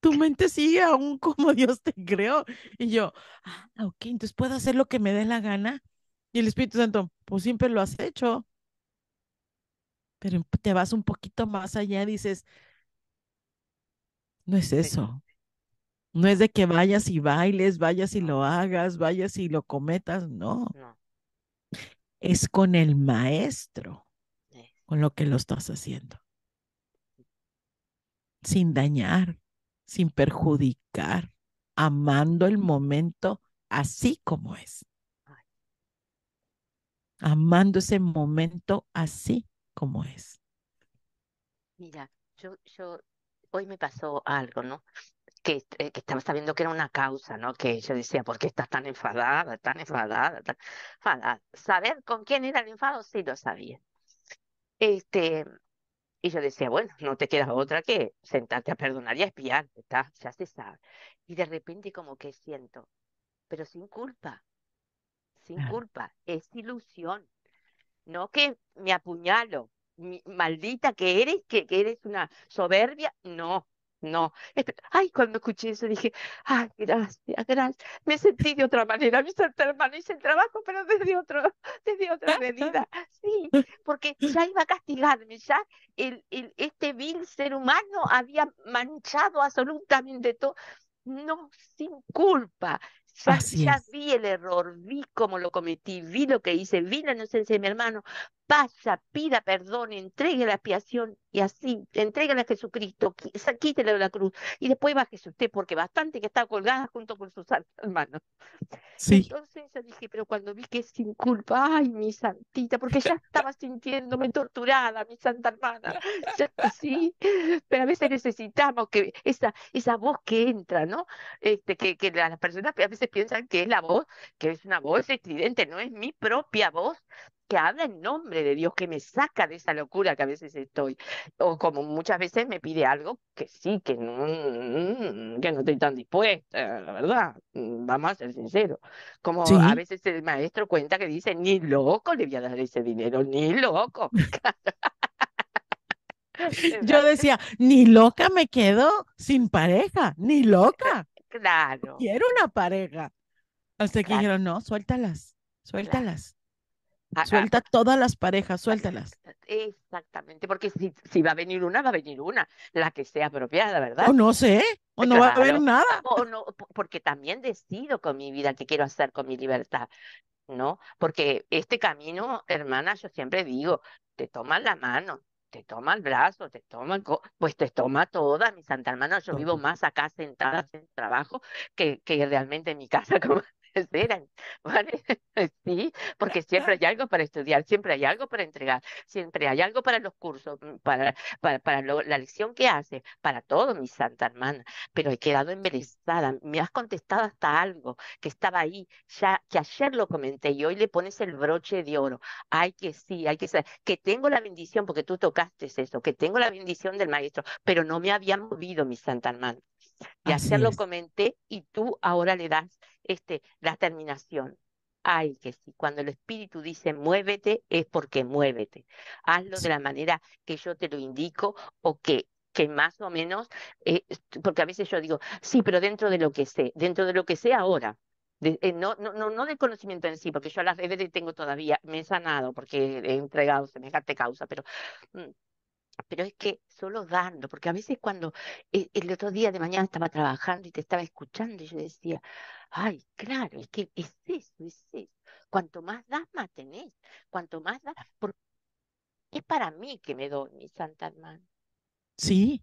Tu mente sigue aún como Dios te creó. Y yo, ah, ok, entonces puedo hacer lo que me dé la gana. Y el Espíritu Santo, pues siempre lo has hecho. Pero te vas un poquito más allá y dices, no es eso. No es de que vayas y bailes, vayas y lo hagas, vayas y lo cometas, no. no. Es con el maestro con lo que lo estás haciendo sin dañar, sin perjudicar, amando el momento así como es. Amando ese momento así como es. Mira, yo, yo, hoy me pasó algo, ¿no? Que, eh, que, estaba sabiendo que era una causa, ¿no? Que yo decía, ¿por qué estás tan enfadada, tan enfadada, tan enfadada? Saber con quién era el enfado sí lo sabía. Este, y yo decía, bueno, no te queda otra que sentarte a perdonar y a espiar, ¿está? ya se sabe. Y de repente como que siento, pero sin culpa, sin culpa, es ilusión. No que me apuñalo, maldita que eres, que eres una soberbia, no, no. Este, ay, cuando escuché eso dije, ay, ah, gracias, gracias. Me sentí de otra manera, mi hermano, hice el trabajo, pero desde otro, desde otra medida. Sí, porque ya iba a castigarme, ya el, este vil ser humano había manchado absolutamente todo. No, sin culpa. ya vi el error, vi cómo lo cometí, vi lo que hice, vi la inocencia de mi hermano, pasa, pida perdón, entregue la expiación y así, entregue a Jesucristo, quítele de la cruz y después bájese usted, porque bastante que está colgada junto con sus hermanos. Sí. Entonces yo dije, pero cuando vi que es sin culpa, ay, mi santita, porque ya estaba sintiéndome torturada, mi santa hermana, ya, sí, pero a veces necesitamos que esa, esa voz que entra, ¿no? Este, que, que las personas a veces piensan que es la voz, que es una voz estridente, no es mi propia voz, que habla en nombre de Dios, que me saca de esa locura que a veces estoy. O como muchas veces me pide algo que sí, que no, mm, que no estoy tan dispuesta, la verdad. Mm, vamos a ser sinceros. Como a veces el maestro cuenta que dice, ni loco le voy a dar ese dinero, ni loco. Yo decía, ni loca me quedo sin pareja, ni loca. Claro. Quiero una pareja. Hasta que dijeron, no, suéltalas, suéltalas. Ah, ah. Suelta todas las parejas, suéltalas. Exactamente, porque si, si, va a venir una, va a venir una, la que sea apropiada, ¿verdad? O oh, no sé, o no va a haber nada. O no, porque también decido con mi vida qué quiero hacer con mi libertad, ¿no? Porque este camino, hermana, yo siempre digo, te toman la mano, te toma el brazo, te toma pues te toma toda, mi santa hermana, yo vivo más acá sentada en trabajo que, que realmente en mi casa, como ¿vale? Sí, porque siempre hay algo para estudiar, siempre hay algo para entregar, siempre hay algo para los cursos, mm, para, para, la lección que hace, para todo, mi santa hermana. Pero he quedado embelesada, me has contestado hasta algo que estaba ahí, ya que ayer lo comenté y hoy le pones el broche de oro. Hay que sí, hay que saber, que tengo la bendición, porque tú tocaste eso, que tengo la bendición del maestro, pero no me había movido, mi santa hermana y hacerlo comenté y tú ahora le das este, la terminación. Ay, que sí, cuando el espíritu dice muévete es porque muévete. Hazlo de la manera que yo te lo indico o que que más o menos, eh, porque a veces yo digo, sí, pero dentro de lo que sé, dentro de lo que sé ahora. Eh, no, no, no, no del conocimiento en sí, porque yo a las redes tengo todavía, me he sanado porque he entregado semejante causa, pero mm, pero es que solo dando, porque a veces cuando eh, el, otro día de mañana estaba trabajando y te estaba escuchando, y yo decía, ay, claro, es que es eso, es eso. Cuanto más das, más tenés. Cuanto más das, porque es para mí que me doy, mi santa hermana. Sí,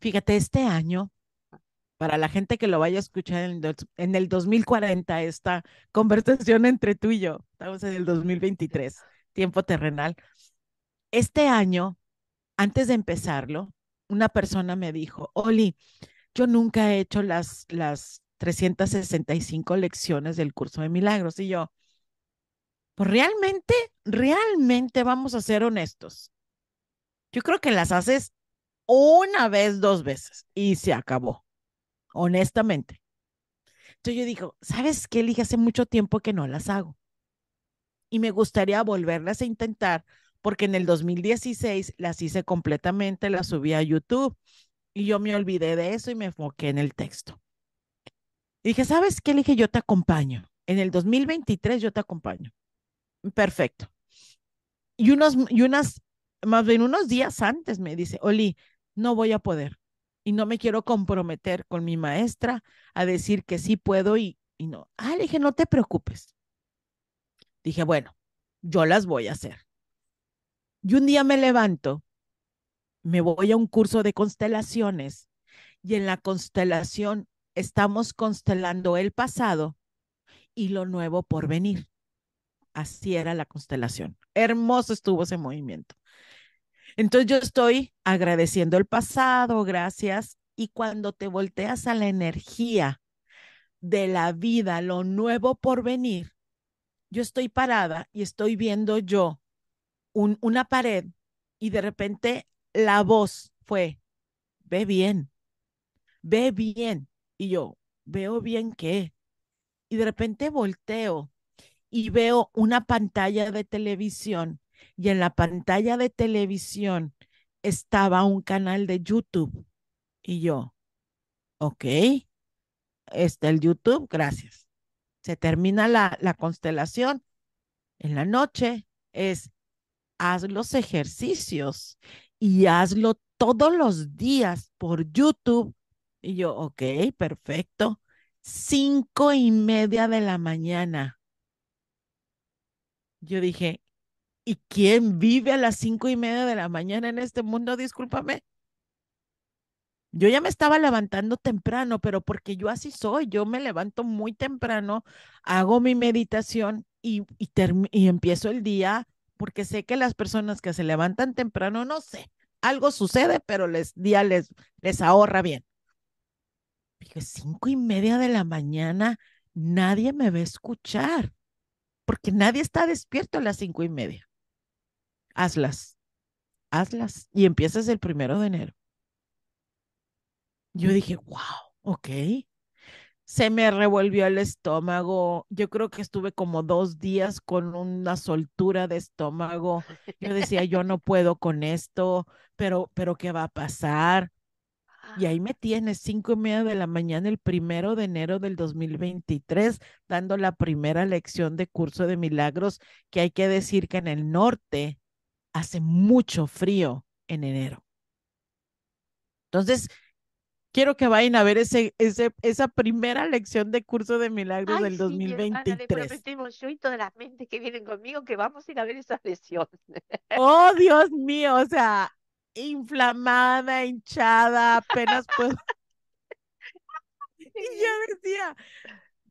fíjate, este año, ah. para la gente que lo vaya a escuchar en, en el 2040, esta conversación entre tú y yo, estamos en el 2023, tiempo terrenal. Este año antes de empezarlo, una persona me dijo, Oli, yo nunca he hecho las, las 365 lecciones del curso de milagros. Y yo, pues realmente, realmente vamos a ser honestos. Yo creo que las haces una vez, dos veces y se acabó, honestamente. Entonces yo digo, ¿sabes qué? dije hace mucho tiempo que no las hago. Y me gustaría volverlas a intentar porque en el 2016 las hice completamente, las subí a YouTube y yo me olvidé de eso y me enfoqué en el texto. dije, ¿sabes qué? Le dije, yo te acompaño. En el 2023 yo te acompaño. Perfecto. Y unos, y unas, más bien unos días antes me dice, Oli, no voy a poder y no me quiero comprometer con mi maestra a decir que sí puedo y, y no. Ah, le dije, no te preocupes. Dije, bueno, yo las voy a hacer. Y un día me levanto, me voy a un curso de constelaciones y en la constelación estamos constelando el pasado y lo nuevo por venir. Así era la constelación. Hermoso estuvo ese movimiento. Entonces yo estoy agradeciendo el pasado, gracias. Y cuando te volteas a la energía de la vida, lo nuevo por venir, yo estoy parada y estoy viendo yo una pared y de repente la voz fue, ve bien, ve bien. Y yo, veo bien qué. Y de repente volteo y veo una pantalla de televisión y en la pantalla de televisión estaba un canal de YouTube. Y yo, ok, está el YouTube, gracias. Se termina la, la constelación. En la noche es haz los ejercicios y hazlo todos los días por YouTube. Y yo, ok, perfecto. Cinco y media de la mañana. Yo dije, ¿y quién vive a las cinco y media de la mañana en este mundo? Discúlpame. Yo ya me estaba levantando temprano, pero porque yo así soy, yo me levanto muy temprano, hago mi meditación y, y empiezo el día porque sé que las personas que se levantan temprano, no sé, algo sucede, pero les día les, ahorra bien. Dije, cinco y media de la mañana, nadie me ve a escuchar, porque nadie está despierto a las cinco y media. Hazlas, hazlas, y empiezas el primero de enero. Yo dije, wow, ok se me revolvió el estómago. Yo creo que estuve como dos días con una soltura de estómago. Yo decía, yo no puedo con esto, pero, pero ¿qué va a pasar? Y ahí me tienes, cinco y media de la mañana, el primero de enero del 2023, dando la primera lección de curso de milagros, que hay que decir que en el norte hace mucho frío en enero. Entonces, quiero que vayan a ver ese, ese, esa primera lección de curso de milagros del sí, 2023. Ana, yo y todas las mentes que vienen conmigo que vamos a ir a ver esa lección. Oh, Dios mío, o sea, inflamada, hinchada, apenas puedo. Y yo decía,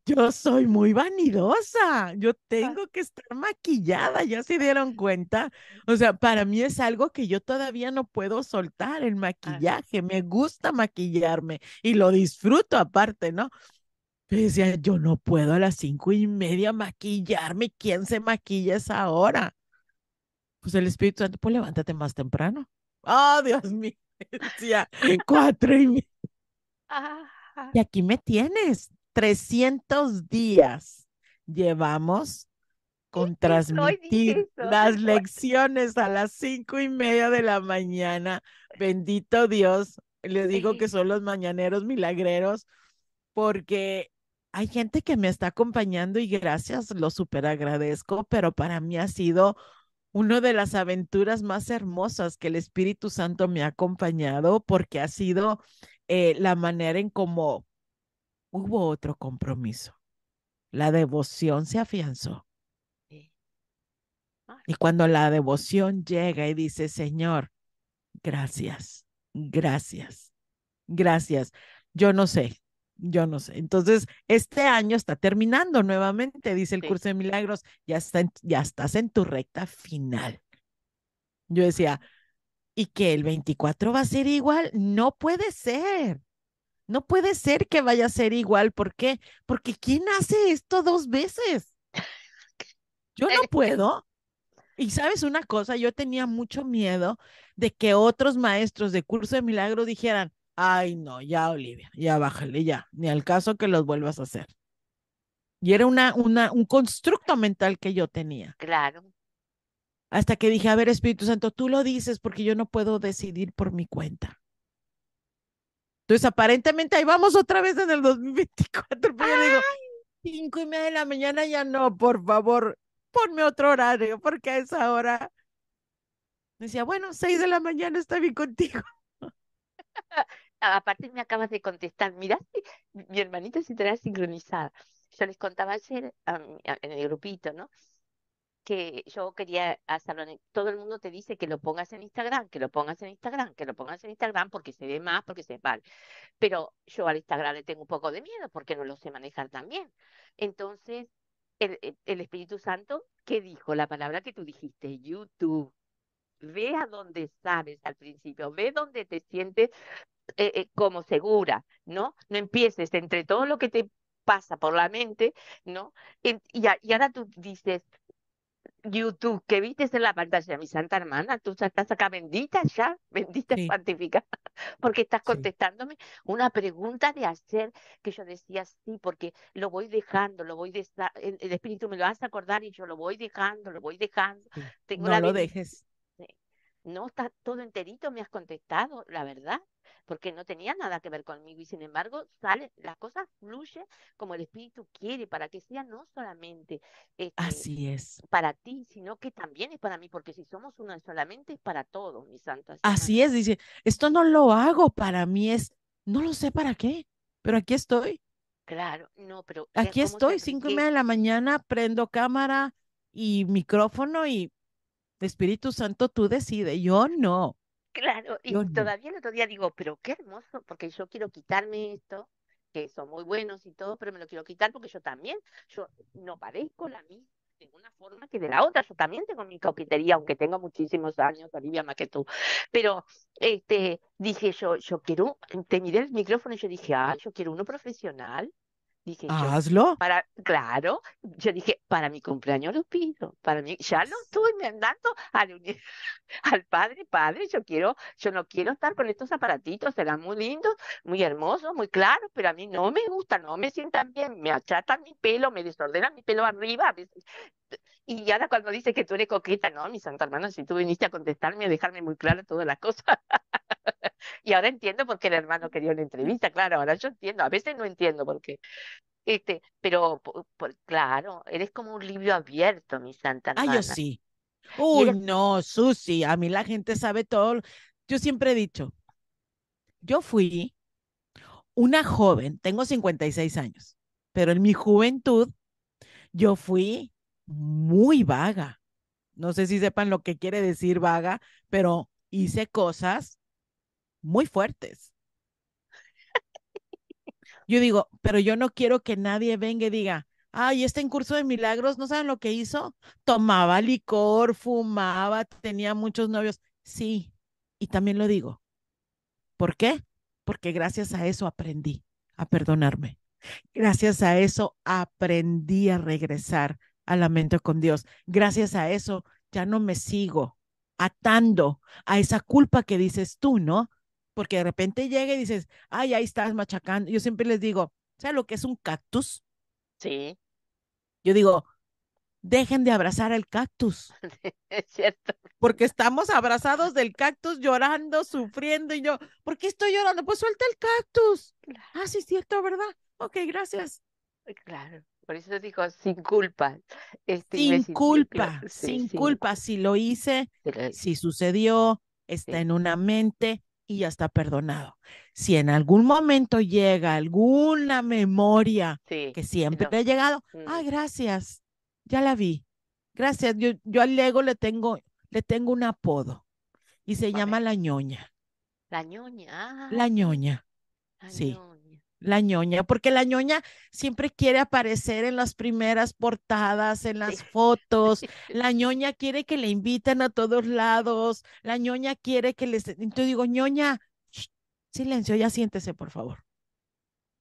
yo soy muy vanidosa, yo ah. tengo que estar maquillada, ya se dieron cuenta. O sea, para mí es algo que yo todavía no puedo soltar, el maquillaje, me gusta maquillarme y lo disfruto aparte, ¿no? Pero decía, yo no puedo a las cinco y media maquillarme, ¿quién se maquilla esa hora? Pues el Espíritu Santo, pues levántate más temprano. Oh, Dios mío, decía, cuatro y media. Y aquí me tienes, 300 días llevamos con transmitir las lecciones a las cinco y media de la mañana. Bendito Dios, le digo que son los mañaneros milagreros, porque hay gente que me está acompañando y gracias, lo súper agradezco, pero para mí ha sido una de las aventuras más hermosas que el Espíritu Santo me ha acompañado, porque ha sido eh, la manera en cómo hubo otro compromiso. La devoción se afianzó. Y cuando la devoción llega y dice, Señor, gracias, gracias, gracias. Yo no sé, yo no sé. Entonces, este año está terminando nuevamente, dice el curso de milagros, ya, está ya estás en tu recta final. Yo decía, ¿y que el 24 va a ser igual? No puede ser. No puede ser que vaya a ser igual. ¿Por qué? Porque ¿quién hace esto dos veces? Yo no puedo. Y sabes una cosa, yo tenía mucho miedo de que otros maestros de curso de milagro dijeran, ay no, ya Olivia, ya bájale, ya, ni al caso que los vuelvas a hacer. Y era una, una, un constructo mental que yo tenía. Claro. Hasta que dije, a ver, Espíritu Santo, tú lo dices porque yo no puedo decidir por mi cuenta. Entonces, aparentemente ahí vamos otra vez en el 2024. Pero yo digo, cinco y media de la mañana ya no, por favor, ponme otro horario, porque a esa hora. decía, bueno, seis de la mañana está bien contigo. Aparte me acabas de contestar, mira, mi hermanita se trae sincronizada. Yo les contaba ayer en el grupito, ¿no? que yo quería hacerlo. En, todo el mundo te dice que lo pongas en Instagram, que lo pongas en Instagram, que lo pongas en Instagram porque se ve más, porque se ve mal. Pero yo al Instagram le tengo un poco de miedo porque no lo sé manejar tan bien. Entonces, el, Espíritu Santo, ¿qué dijo? La palabra que tú dijiste, YouTube. Ve a donde sabes al principio, ve donde te sientes eh, eh, como segura, ¿no? No empieces entre todo lo que te pasa por la mente, ¿no? y, ahora tú dices, YouTube que viste en la pantalla, mi santa hermana, tú estás acá bendita ya, bendita y santificada, porque estás contestándome una pregunta de hacer, que yo decía sí, porque lo voy dejando, lo voy de el, espíritu me lo hace acordar y yo lo voy dejando, lo voy dejando. Tengo no lo dejes no está todo enterito, me has contestado, la verdad, porque no tenía nada que ver conmigo y sin embargo sale, las cosas fluye como el espíritu quiere, para que sea no solamente este, Así es. para ti, sino que también es para mí, porque si somos una solamente es para todos, mis santos. Así es, dice, esto no lo hago para mí, es, no lo sé para qué, pero aquí estoy. Claro, no, pero... Aquí estoy, cinco y media de la mañana, prendo cámara y micrófono y Espíritu Santo, tú decides, yo no. Claro, y todavía el otro día digo, pero qué hermoso, porque yo quiero quitarme esto, que son muy buenos y todo, pero me lo quiero quitar porque yo también, yo no parezco la misma de una forma que de la otra. Yo también tengo mi coquetería, aunque tengo muchísimos años, Olivia, más que tú. Pero este, dije yo, yo quiero, te miré el micrófono y yo dije, ah, yo quiero uno profesional Dije Hazlo. claro, yo dije, para mi cumpleaños lo pido, para mí, ya lo estoy mandando al, al padre, padre, yo quiero, yo no quiero estar con estos aparatitos, serán muy lindos, muy hermosos, muy claros, pero a mí no me gusta, no me sientan bien, me achatan mi pelo, me desordenan mi pelo arriba, y ahora cuando dices que tú eres coqueta, no, mi santa hermana, si tú viniste a contestarme, a dejarme muy clara todas las cosas. y ahora entiendo por qué el hermano quería una entrevista, claro, ahora yo entiendo, a veces no entiendo por qué. Este, pero claro, eres como un libro abierto, mi santa Ah, yo sí. Uy, no, Susi, a mí la gente sabe todo. Yo siempre he dicho, yo fui una joven, tengo 56 años, pero en mi juventud yo fui muy vaga. No sé si sepan lo que quiere decir vaga, pero hice cosas muy fuertes. Yo digo, pero yo no quiero que nadie venga y diga, ay, está en curso de milagros, ¿no saben lo que hizo? Tomaba licor, fumaba, tenía muchos novios. Sí, y también lo digo. ¿Por qué? Porque gracias a eso aprendí a perdonarme. Gracias a eso aprendí a regresar al lamento con Dios. Gracias a eso ya no me sigo atando a esa culpa que dices tú, ¿no? porque de repente llega y dices, ay, ahí estás machacando. Yo siempre les digo, ¿sabes lo que es un cactus? Sí. Yo digo, dejen de abrazar al cactus. es cierto. Porque estamos abrazados del cactus, llorando, sufriendo, y yo, ¿por qué estoy llorando? Pues suelta el cactus. Ah, sí, es cierto, ¿verdad? Ok, gracias. Eh, claro. Por eso digo, sin culpa. Este sin culpa, sin, culpa. Si lo hice, si sucedió, está en una mente, ya está perdonado. Si en algún momento llega alguna memoria que siempre te ha llegado, ah, gracias, ya la vi. Gracias, yo, yo al ego le tengo, le tengo un apodo y se llama la ñoña. La ñoña. Ah. La ñoña. sí la ñoña, porque la ñoña siempre quiere aparecer en las primeras portadas, en las fotos, la ñoña quiere que le inviten a todos lados, la ñoña quiere que les... Entonces digo, ñoña, silencio, ya siéntese, por favor,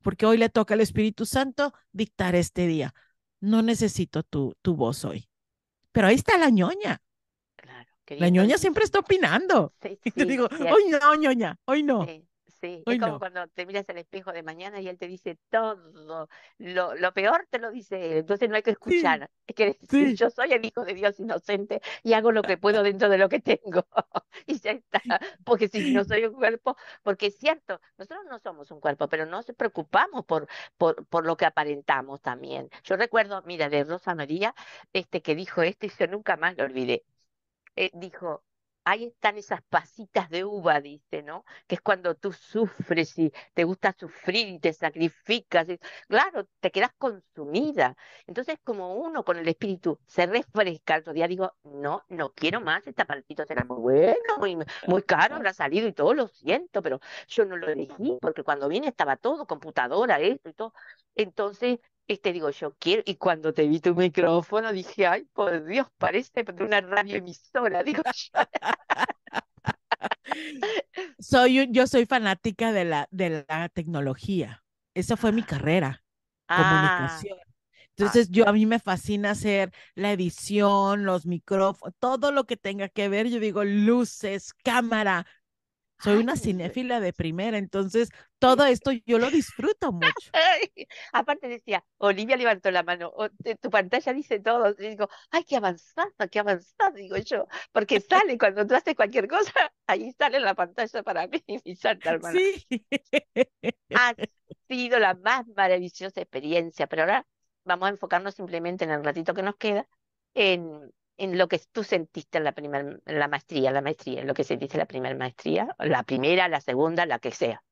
porque hoy le toca al Espíritu Santo dictar este día. No necesito tu, tu voz hoy. Pero ahí está la ñoña. la ñoña siempre está opinando. y te digo, hoy no, ñoña, hoy no es como cuando te miras al espejo de mañana y él te dice todo. Lo, lo peor te lo dice él, entonces no hay que escuchar. es que decir, yo soy el hijo de Dios inocente y hago lo que puedo dentro de lo que tengo. y ya está. Porque si no soy un cuerpo, porque es cierto, nosotros no somos un cuerpo, pero no nos preocupamos por, por, por lo que aparentamos también. Yo recuerdo, mira, de Rosa María, este que dijo esto y yo nunca más lo olvidé. Eh, dijo, ahí están esas pasitas de uva, dice, ¿no? Que es cuando tú sufres y te gusta sufrir y te sacrificas. claro, te quedas consumida. Entonces, como uno con el espíritu se refresca, el otro día digo, no, no quiero más, esta palpito será muy bueno, muy, muy caro, habrá salido y todo, lo siento, pero yo no lo elegí porque cuando vine estaba todo, computadora, esto y todo. Entonces, este digo, yo quiero, y cuando te vi tu micrófono dije, ay, por Dios, parece una radioemisora, digo yo. soy, yo soy fanática de la, de la tecnología. Esa fue mi ah. carrera, ah. comunicación. Ah. Entonces, yo a mí me fascina hacer la edición, los micrófonos, todo lo que tenga que ver. Yo digo luces, cámara, soy una cinéfila de primera, entonces todo esto yo lo disfruto mucho. aparte decía, Olivia levantó la mano, tu pantalla dice todo. Y digo, ay, qué avanzada, qué avanzada, digo yo, porque sale cuando tú haces cualquier cosa, ahí sale la pantalla para mí, mi santa Sí. Ha sido la más maravillosa experiencia, pero ahora vamos a enfocarnos simplemente en el ratito que nos queda en en lo que tú sentiste en la primera la maestría, la maestría, en lo que sentiste en la primera maestría, la primera, la segunda, la que sea.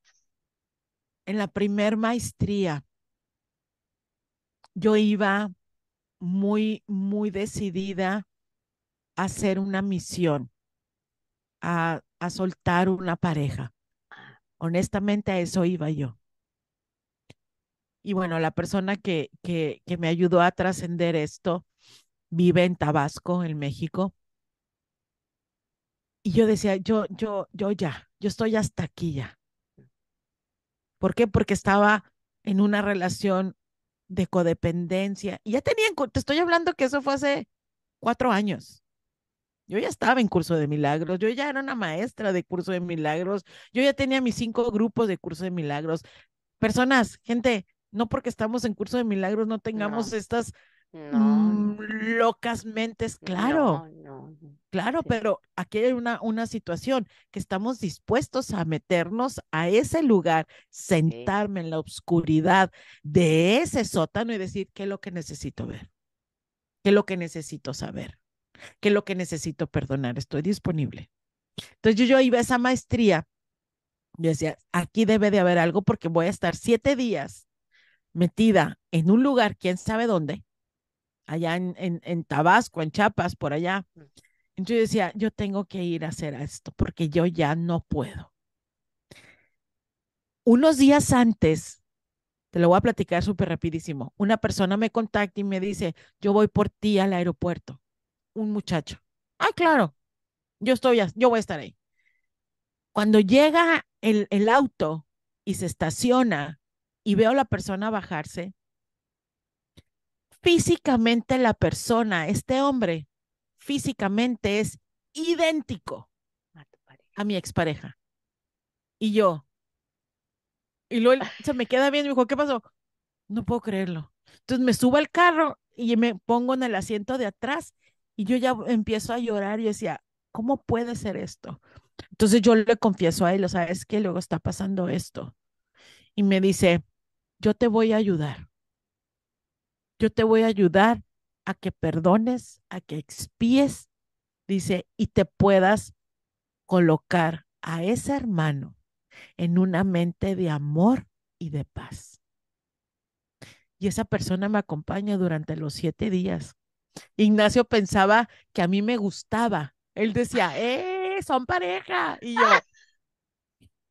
En la primera maestría, yo iba muy, muy decidida a hacer una misión, a, a soltar una pareja. Ah. Honestamente, a eso iba yo. Y bueno, la persona que, que, que me ayudó a trascender esto vive en Tabasco, en México. Y yo decía, yo, yo, yo ya, yo estoy hasta aquí ya. ¿Por qué? Porque estaba en una relación de codependencia. Y ya tenía, te estoy hablando que eso fue hace cuatro años. Yo ya estaba en curso de milagros, yo ya era una maestra de curso de milagros, yo ya tenía mis cinco grupos de curso de milagros. Personas, gente, no porque estamos en curso de milagros no tengamos estas no. Mm, locas mentes, claro. Claro, pero aquí hay una, una situación que estamos dispuestos a meternos a ese lugar, sentarme en la oscuridad de ese sótano y decir qué es lo que necesito ver, qué es lo que necesito saber, qué es lo que necesito perdonar, estoy disponible. Entonces yo, yo iba a esa maestría, yo decía, aquí debe de haber algo porque voy a estar siete días metida en un lugar, quién sabe dónde, allá en, en, Tabasco, en Chiapas, por allá. Mm. Entonces yo decía, yo tengo que ir a hacer esto porque yo ya no puedo. Unos días antes, te lo voy a platicar súper rapidísimo, una persona me contacta y me dice, yo voy por ti al aeropuerto. Un muchacho. Ah, claro, yo estoy, yo voy a estar ahí. Cuando llega el, el auto y se estaciona y veo a la persona bajarse, físicamente la persona, este hombre, físicamente es idéntico a, mi expareja. Y yo. Y luego se me queda bien y me dijo, ¿qué pasó? No puedo creerlo. Entonces me subo al carro y me pongo en el asiento de atrás y yo ya empiezo a llorar y decía, ¿cómo puede ser esto? Entonces yo le confieso a él, ¿sabes que Luego está pasando esto. Y me dice, yo te voy a ayudar yo te voy a ayudar a que perdones, a que expíes, dice, y te puedas colocar a ese hermano en una mente de amor y de paz. Y esa persona me acompaña durante los siete días. Ignacio pensaba que a mí me gustaba. Él decía, ¡eh, son pareja! Y yo,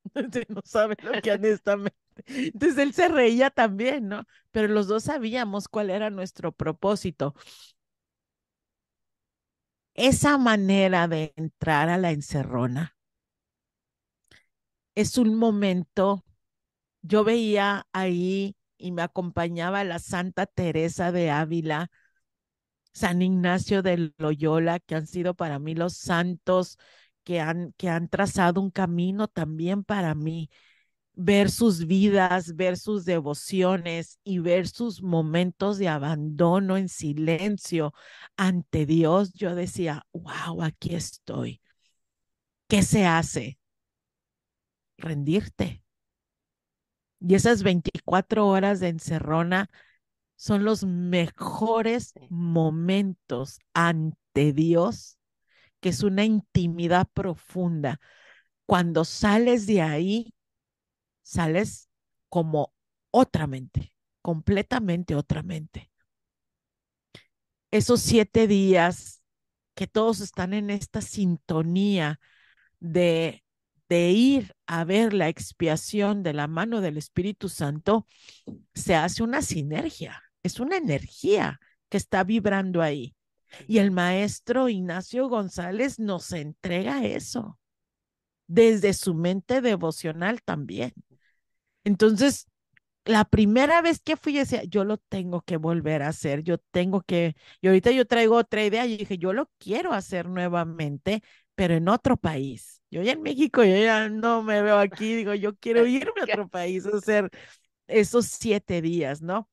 no sabe lo que honestamente entonces él se reía también, ¿no? Pero los dos sabíamos cuál era nuestro propósito. Esa manera de entrar a la encerrona es un momento, yo veía ahí y me acompañaba la Santa Teresa de Ávila, San Ignacio de Loyola, que han sido para mí los santos que han, que han trazado un camino también para mí ver sus vidas, ver sus devociones y ver sus momentos de abandono en silencio ante Dios, yo decía, wow, aquí estoy. ¿Qué se hace? Rendirte. Y esas 24 horas de encerrona son los mejores momentos ante Dios, que es una intimidad profunda. Cuando sales de ahí, sales como otra mente, completamente otra mente. Esos siete días que todos están en esta sintonía de, de ir a ver la expiación de la mano del Espíritu Santo, se hace una sinergia, es una energía que está vibrando ahí. Y el maestro Ignacio González nos entrega eso desde su mente devocional también. Entonces, la primera vez que fui, yo decía, yo lo tengo que volver a hacer, yo tengo que, y ahorita yo traigo otra idea, y dije, yo lo quiero hacer nuevamente, pero en otro país. Yo ya en México, yo ya no me veo aquí, digo, yo quiero irme a otro país a hacer esos siete días, ¿no?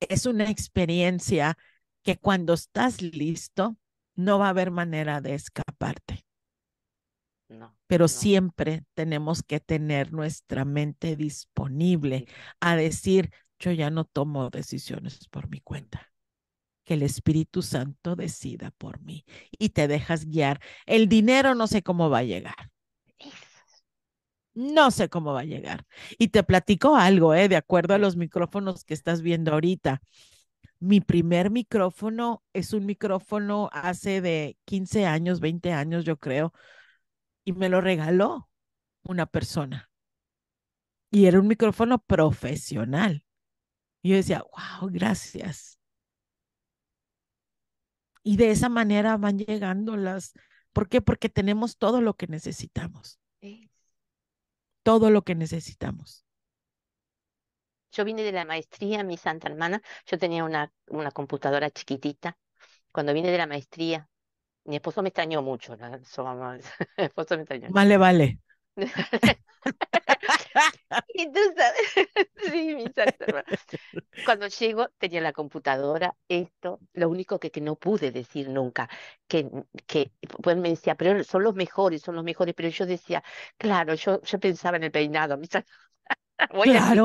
Es una experiencia que cuando estás listo, no va a haber manera de escaparte. Pero siempre tenemos que tener nuestra mente disponible a decir, yo ya no tomo decisiones por mi cuenta. Que el Espíritu Santo decida por mí y te dejas guiar. El dinero no sé cómo va a llegar. No sé cómo va a llegar. Y te platico algo, ¿eh? de acuerdo a los micrófonos que estás viendo ahorita. Mi primer micrófono es un micrófono hace de 15 años, 20 años, yo creo, y me lo regaló una persona. Y era un micrófono profesional. Y yo decía, wow, gracias. Y de esa manera van llegando las... ¿Por qué? Porque tenemos todo lo que necesitamos. Todo lo que necesitamos. Yo vine de la maestría, mi santa hermana. Yo tenía una, una computadora chiquitita. Cuando vine de la maestría, mi esposo me extrañó mucho, mi esposo me extrañó. Vale, vale. y sí, mi Cuando llego tenía la computadora, esto, lo único que, que no pude decir nunca, que, que pues me decía, pero son los mejores, son los mejores, pero yo decía, claro, yo, yo pensaba en el peinado, mi voy claro.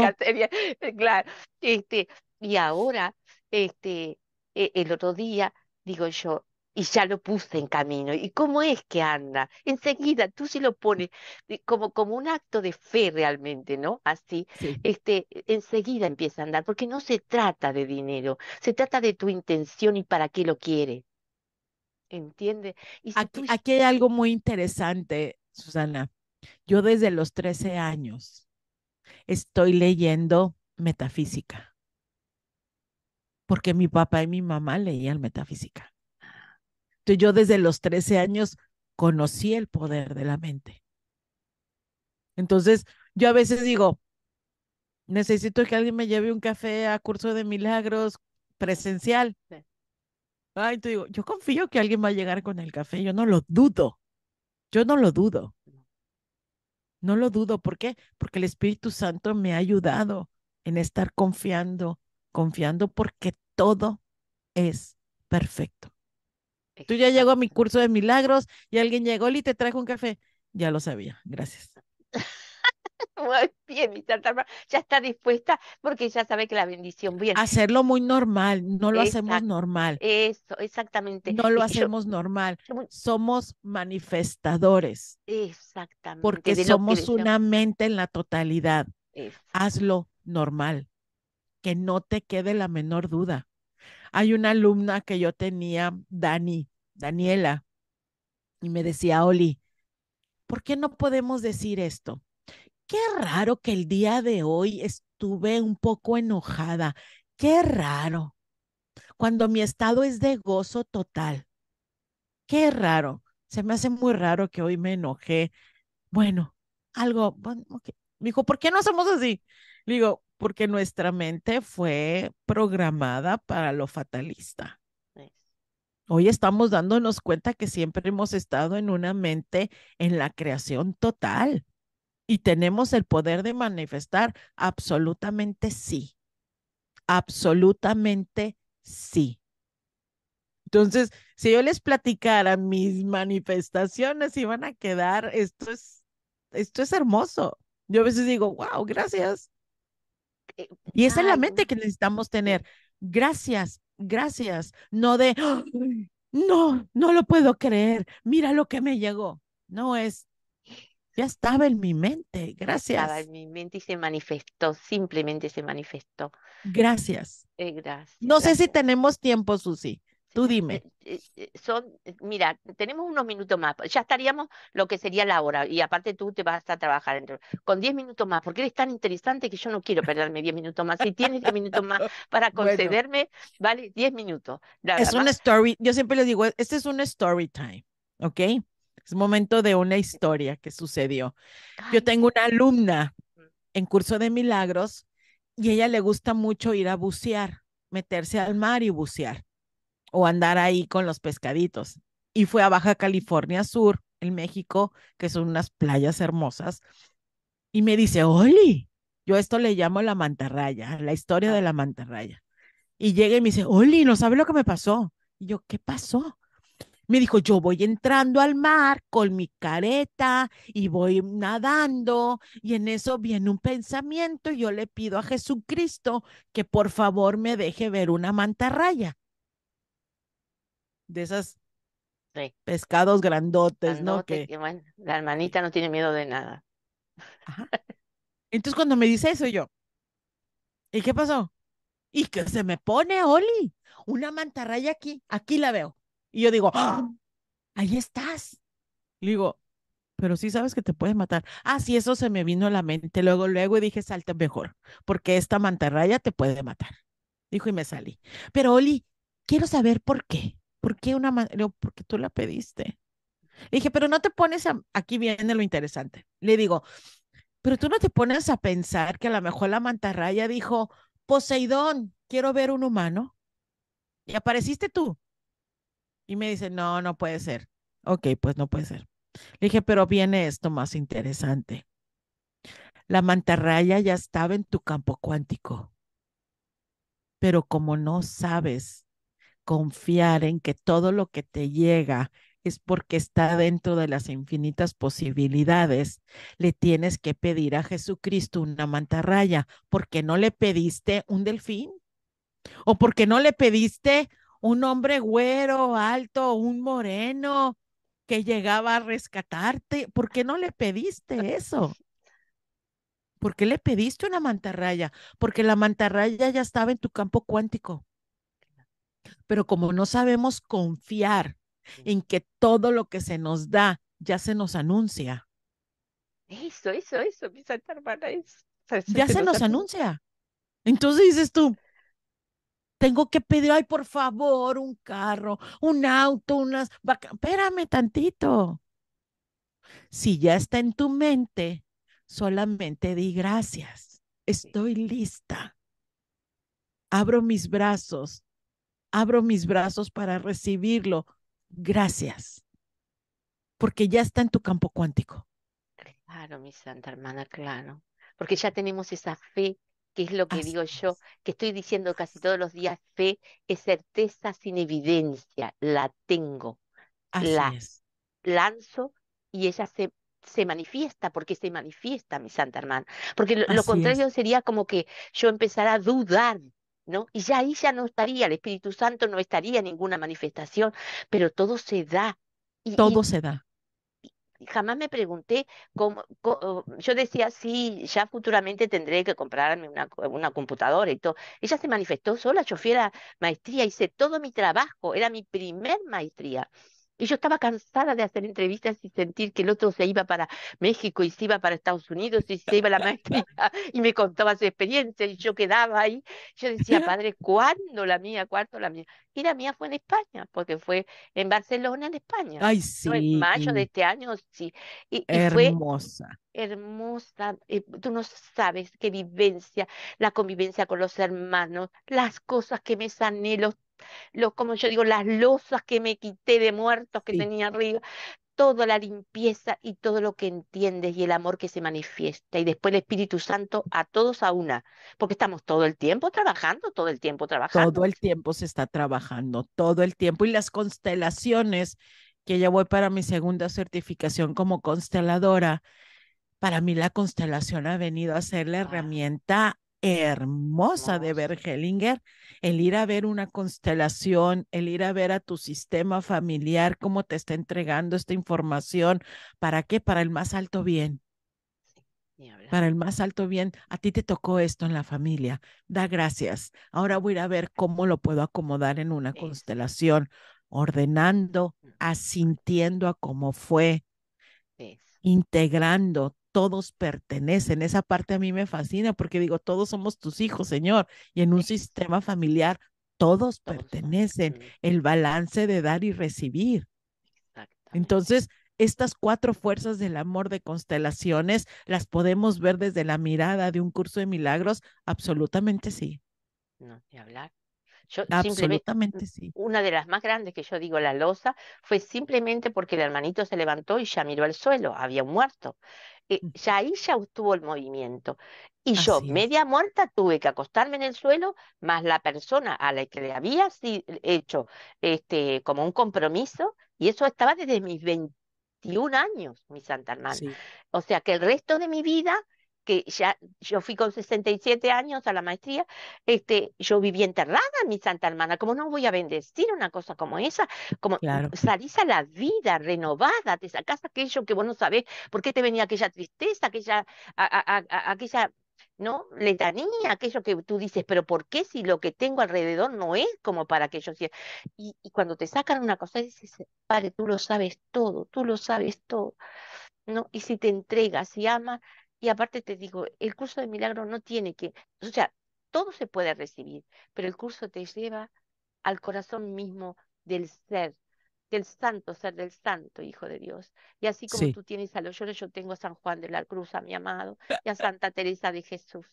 claro, este, y ahora, este, e, el otro día, digo yo, y ya lo puse en camino. ¿Y cómo es que anda? Enseguida tú si lo pones eh, como, como un acto de fe realmente, ¿no? Así, este, e, enseguida empieza a andar, porque no se trata de dinero, se trata de tu intención y para qué lo quiere ¿Entiendes? aquí hay algo muy interesante, Susana. Yo desde los 13 años estoy leyendo metafísica, porque mi papá y mi mamá leían metafísica. Entonces, yo desde los 13 años conocí el poder de la mente. Entonces, yo a veces digo, necesito que alguien me lleve un café a curso de milagros presencial. Ay, digo, yo confío que alguien va a llegar con el café, yo no lo dudo. Yo no lo dudo. No lo dudo, ¿por qué? Porque el Espíritu Santo me ha ayudado en estar confiando, confiando porque todo es perfecto. Tú ya llegó a mi curso de milagros y alguien llegó y te trajo un café. Ya lo sabía. Gracias. Muy bien, ya está dispuesta porque ya sabe que la bendición viene. Hacerlo muy normal, no lo hacemos normal. Eso, exactamente. No lo hacemos normal. Somos manifestadores. Exactamente. Porque somos una mente en la totalidad. Hazlo normal. Que no te quede la menor duda. Hay una alumna que yo tenía, Dani, Daniela, y me decía, Oli, ¿por qué no podemos decir esto? Qué raro que el día de hoy estuve un poco enojada. Qué raro. Cuando mi estado es de gozo total. Qué raro. Se me hace muy raro que hoy me enojé. Bueno, algo. Me dijo, ¿por qué no hacemos así? Le digo, porque nuestra mente fue programada para lo fatalista. Hoy estamos dándonos cuenta que siempre hemos estado en una mente en la creación total y tenemos el poder de manifestar absolutamente sí, absolutamente sí. Entonces, si yo les platicara mis manifestaciones, iban a quedar, esto es, esto es hermoso. Yo a veces digo, wow, gracias. Eh, y esa es la mente que necesitamos tener. Gracias, gracias. No de, no, no lo puedo creer. Mira lo que me llegó. No es, ya estaba en mi mente. Gracias. Estaba en mi mente y se manifestó, simplemente se manifestó. Gracias. Eh, gracias no sé si tenemos tiempo, Susi. Tú dime. Eh, eh, eh, son, mira, tenemos unos minutos más. Ya estaríamos lo que sería la hora. Y aparte tú te vas a trabajar con 10 minutos más, porque eres tan interesante que yo no quiero perderme 10 minutos más. Si tienes 10 minutos más para concederme, vale 10 minutos. es una story. Yo siempre les digo, este es un story time, ¿ok? Es momento de una historia que sucedió. Yo tengo una alumna en curso de milagros y ella le gusta mucho ir a bucear, meterse al mar y bucear o andar ahí con los pescaditos. Y fue a Baja California Sur, en México, que son unas playas hermosas. Y me dice, Oli, yo esto le llamo la mantarraya, la historia de la mantarraya. Y llega y me dice, Oli, ¿no sabe lo que me pasó? Y yo, ¿qué pasó? Me dijo, yo voy entrando al mar con mi careta y voy nadando y en eso viene un pensamiento y yo le pido a Jesucristo que por favor me deje ver una mantarraya de esas pescados grandotes, ¿no? Que... la hermanita no tiene miedo de nada. Entonces cuando me dice eso yo, ¿y qué pasó? Y que se me pone, Oli, una mantarraya aquí, aquí la veo. Y yo digo, ¡Ah! ahí estás. y digo, pero sí sabes que te puede matar. Ah, sí, eso se me vino a la mente. Luego, luego dije, salta mejor, porque esta mantarraya te puede matar. Dijo y me salí. Pero Oli, quiero saber por qué. ¿por qué una porque tú la pediste. Le dije, pero no te pones a, aquí viene lo interesante. Le digo, pero tú no te pones a pensar que a lo mejor la mantarraya dijo, Poseidón, quiero ver un humano. Y apareciste tú. Y me dice, no, no puede ser. Ok, pues no puede ser. Le dije, pero viene esto más interesante. La mantarraya ya estaba en tu campo cuántico. Pero como no sabes confiar en que todo lo que te llega es porque está dentro de las infinitas posibilidades, le tienes que pedir a Jesucristo una mantarraya, porque no le pediste un delfín o porque no le pediste un hombre güero, alto, un moreno que llegaba a rescatarte, ¿por qué no le pediste eso? ¿Por qué le pediste una mantarraya? Porque la mantarraya ya estaba en tu campo cuántico. Pero como no sabemos confiar en que todo lo que se nos da ya se nos anuncia. Eso, eso, eso, mi santa hermana, ya se, nos, anuncia. Entonces dices tú, tengo que pedir, ay, por favor, un carro, un auto, unas vacas. Espérame tantito. Si ya está en tu mente, solamente di gracias. Estoy lista. Abro mis brazos abro mis brazos para recibirlo. Gracias, porque ya está en tu campo cuántico. Claro, mi santa hermana, claro, porque ya tenemos esa fe, que es lo que digo yo, que estoy diciendo casi todos los días, fe es certeza sin evidencia, la tengo, la lanzo y ella se se manifiesta, porque se manifiesta, mi santa hermana. Porque lo, contrario sería como que yo empezara a dudar ¿no? Y ya ahí ya no estaría, el Espíritu Santo no estaría en ninguna manifestación, pero todo se da. Y, todo se da. jamás me pregunté cómo, oh, yo decía, sí, ya futuramente tendré que comprarme una, una computadora y todo. Ella se manifestó sola, yo fui a la maestría, hice todo mi trabajo, era mi primer maestría. Y yo estaba cansada de hacer entrevistas y sentir que el otro se iba para México y se iba para Estados Unidos y se iba a la maestría y me contaba su experiencia y yo quedaba ahí. Yo decía, padre, ¿cuándo la mía? ¿Cuándo la mía? Y la mía fue en España, porque fue en Barcelona, en España. Ay, sí. En mayo de este año, sí. Y, hermosa. fue hermosa, eh, tú no sabes qué vivencia, la convivencia con los hermanos, las cosas que me sané, los los, como yo digo, las losas que me quité de muertos que tenía arriba, toda la limpieza y todo lo que entiendes y el amor que se manifiesta. Y después el Espíritu Santo a todos a una, porque estamos todo el tiempo trabajando, todo el tiempo trabajando. Todo el tiempo se está trabajando, todo el tiempo. Y las constelaciones, que ya voy para mi segunda certificación como consteladora, para mí la constelación ha venido a ser la herramienta hermosa de ver Hellinger, el ir a ver una constelación, el ir a ver a tu sistema familiar, cómo te está entregando esta información, ¿para qué? Para el más alto bien. Para el más alto bien, a ti te tocó esto en la familia, da gracias. Ahora voy a ir a ver cómo lo puedo acomodar en una constelación, ordenando, asintiendo a cómo fue, integrando todos pertenecen. Esa parte a mí me fascina porque digo, todos somos tus hijos, Señor, y en un sistema familiar todos pertenecen. El balance de dar y recibir. Entonces, estas cuatro fuerzas del amor de constelaciones las podemos ver desde la mirada de un curso de milagros, absolutamente sí. No, te hablar. Yo Absolutamente sí. Una de las más grandes que yo digo, la losa, fue simplemente porque el hermanito se levantó y ya miró al suelo, había un muerto. Eh, mm. ya ahí ya obtuvo el movimiento. Y yo, media muerta, tuve que acostarme en el suelo, más la persona a la que le había hecho este, como un compromiso, y eso estaba desde mis 21 años, mi Santa Hermana. O sea que el resto de mi vida que ya yo fui con 67 años a la maestría, este, yo viví enterrada, mi santa hermana, como no voy a bendecir una cosa como esa, como claro. salís a la vida renovada, te sacas aquello que vos no sabés, por qué te venía aquella tristeza, aquella, aquella ¿no? Letanía, aquello que tú dices, pero ¿por qué si lo que tengo alrededor no es como para que yo sea? Y, y cuando te sacan una cosa, dices, padre, tú lo sabes todo, tú lo sabes todo, ¿no? Y si te entregas y amas, y aparte te digo, el curso de milagro no tiene que, o sea, todo se puede recibir, pero el curso te lleva al corazón mismo del ser, del santo ser del santo Hijo de Dios. Y así como tú tienes a los llores, yo tengo a San Juan de la Cruz, a mi amado, y a Santa Teresa de Jesús,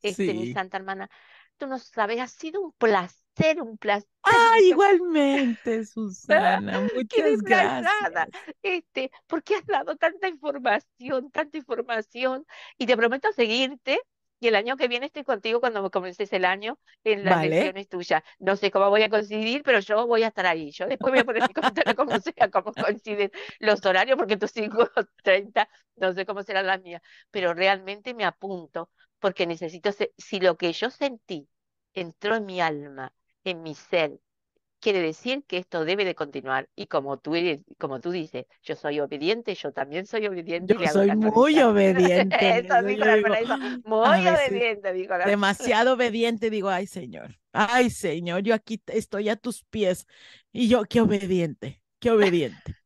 este, mi santa hermana. Tú no sabes, ha sido un placer ser un placer. Ah, igualmente, Susana, muchas Qué gracias. Este, porque has dado tanta información, tanta información, y te prometo seguirte. Y el año que viene estoy contigo cuando comiences el año en las vale. lecciones tuyas. No sé cómo voy a coincidir, pero yo voy a estar ahí. Yo después voy a poner cómo sea, cómo coinciden los horarios, porque tus 5.30, no sé cómo serán las mías, Pero realmente me apunto, porque necesito, si lo que yo sentí entró en mi alma en mi ser. Quiere decir que esto debe de continuar. Y como tú, como tú dices, yo soy obediente, yo también soy obediente. Yo soy muy obediente. Muy obediente, Demasiado obediente, digo, ay Señor, ay Señor, yo aquí estoy a tus pies. Y yo, qué obediente, qué obediente.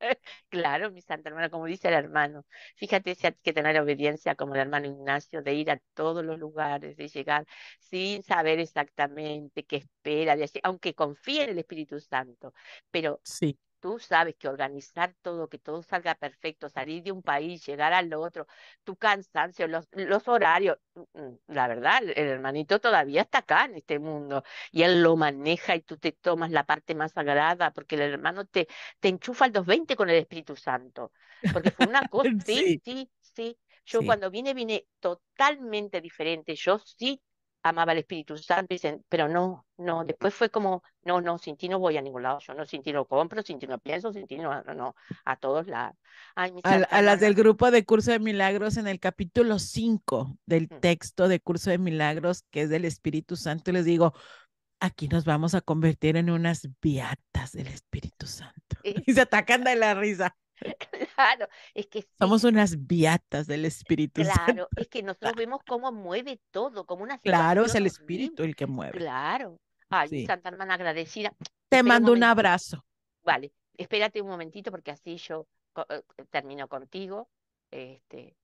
Claro, mi santa hermana, como dice el hermano. Fíjate si hay que tener obediencia como el hermano Ignacio, de ir a todos los lugares, de llegar sin saber exactamente qué espera, de aunque confíe en el Espíritu Santo, pero sí. Tú sabes que organizar todo, que todo salga perfecto, salir de un país, llegar al otro, tu cansancio, los, horarios, mm, mm, la verdad, el hermanito todavía está acá en este mundo y él lo maneja y tú te tomas la parte más sagrada porque el hermano te, enchufa al 220 con el Espíritu Santo. Porque fue una cosa, sí, sí, sí. Yo cuando vine, vine totalmente diferente. Yo sí amaba el Espíritu Santo, dicen, pero no, no, después fue como, no, no, sin ti no voy a ningún lado, yo no, sin ti no compro, sin ti no pienso, sin ti no, no, no a todos lados. a, las del grupo de Curso de Milagros en el capítulo 5 del mm. texto de Curso de Milagros, que es del Espíritu Santo, les digo, aquí nos vamos a convertir en unas beatas del Espíritu Santo. y se atacan de la risa. claro, es que... Somos unas viatas del Espíritu claro, es que nosotros vemos cómo mueve todo, como una... Claro, es el Espíritu el que mueve. Claro. Ay, Santa Hermana agradecida. Te mando un, un abrazo. Vale, espérate un momentito porque así yo eh, termino contigo. Este,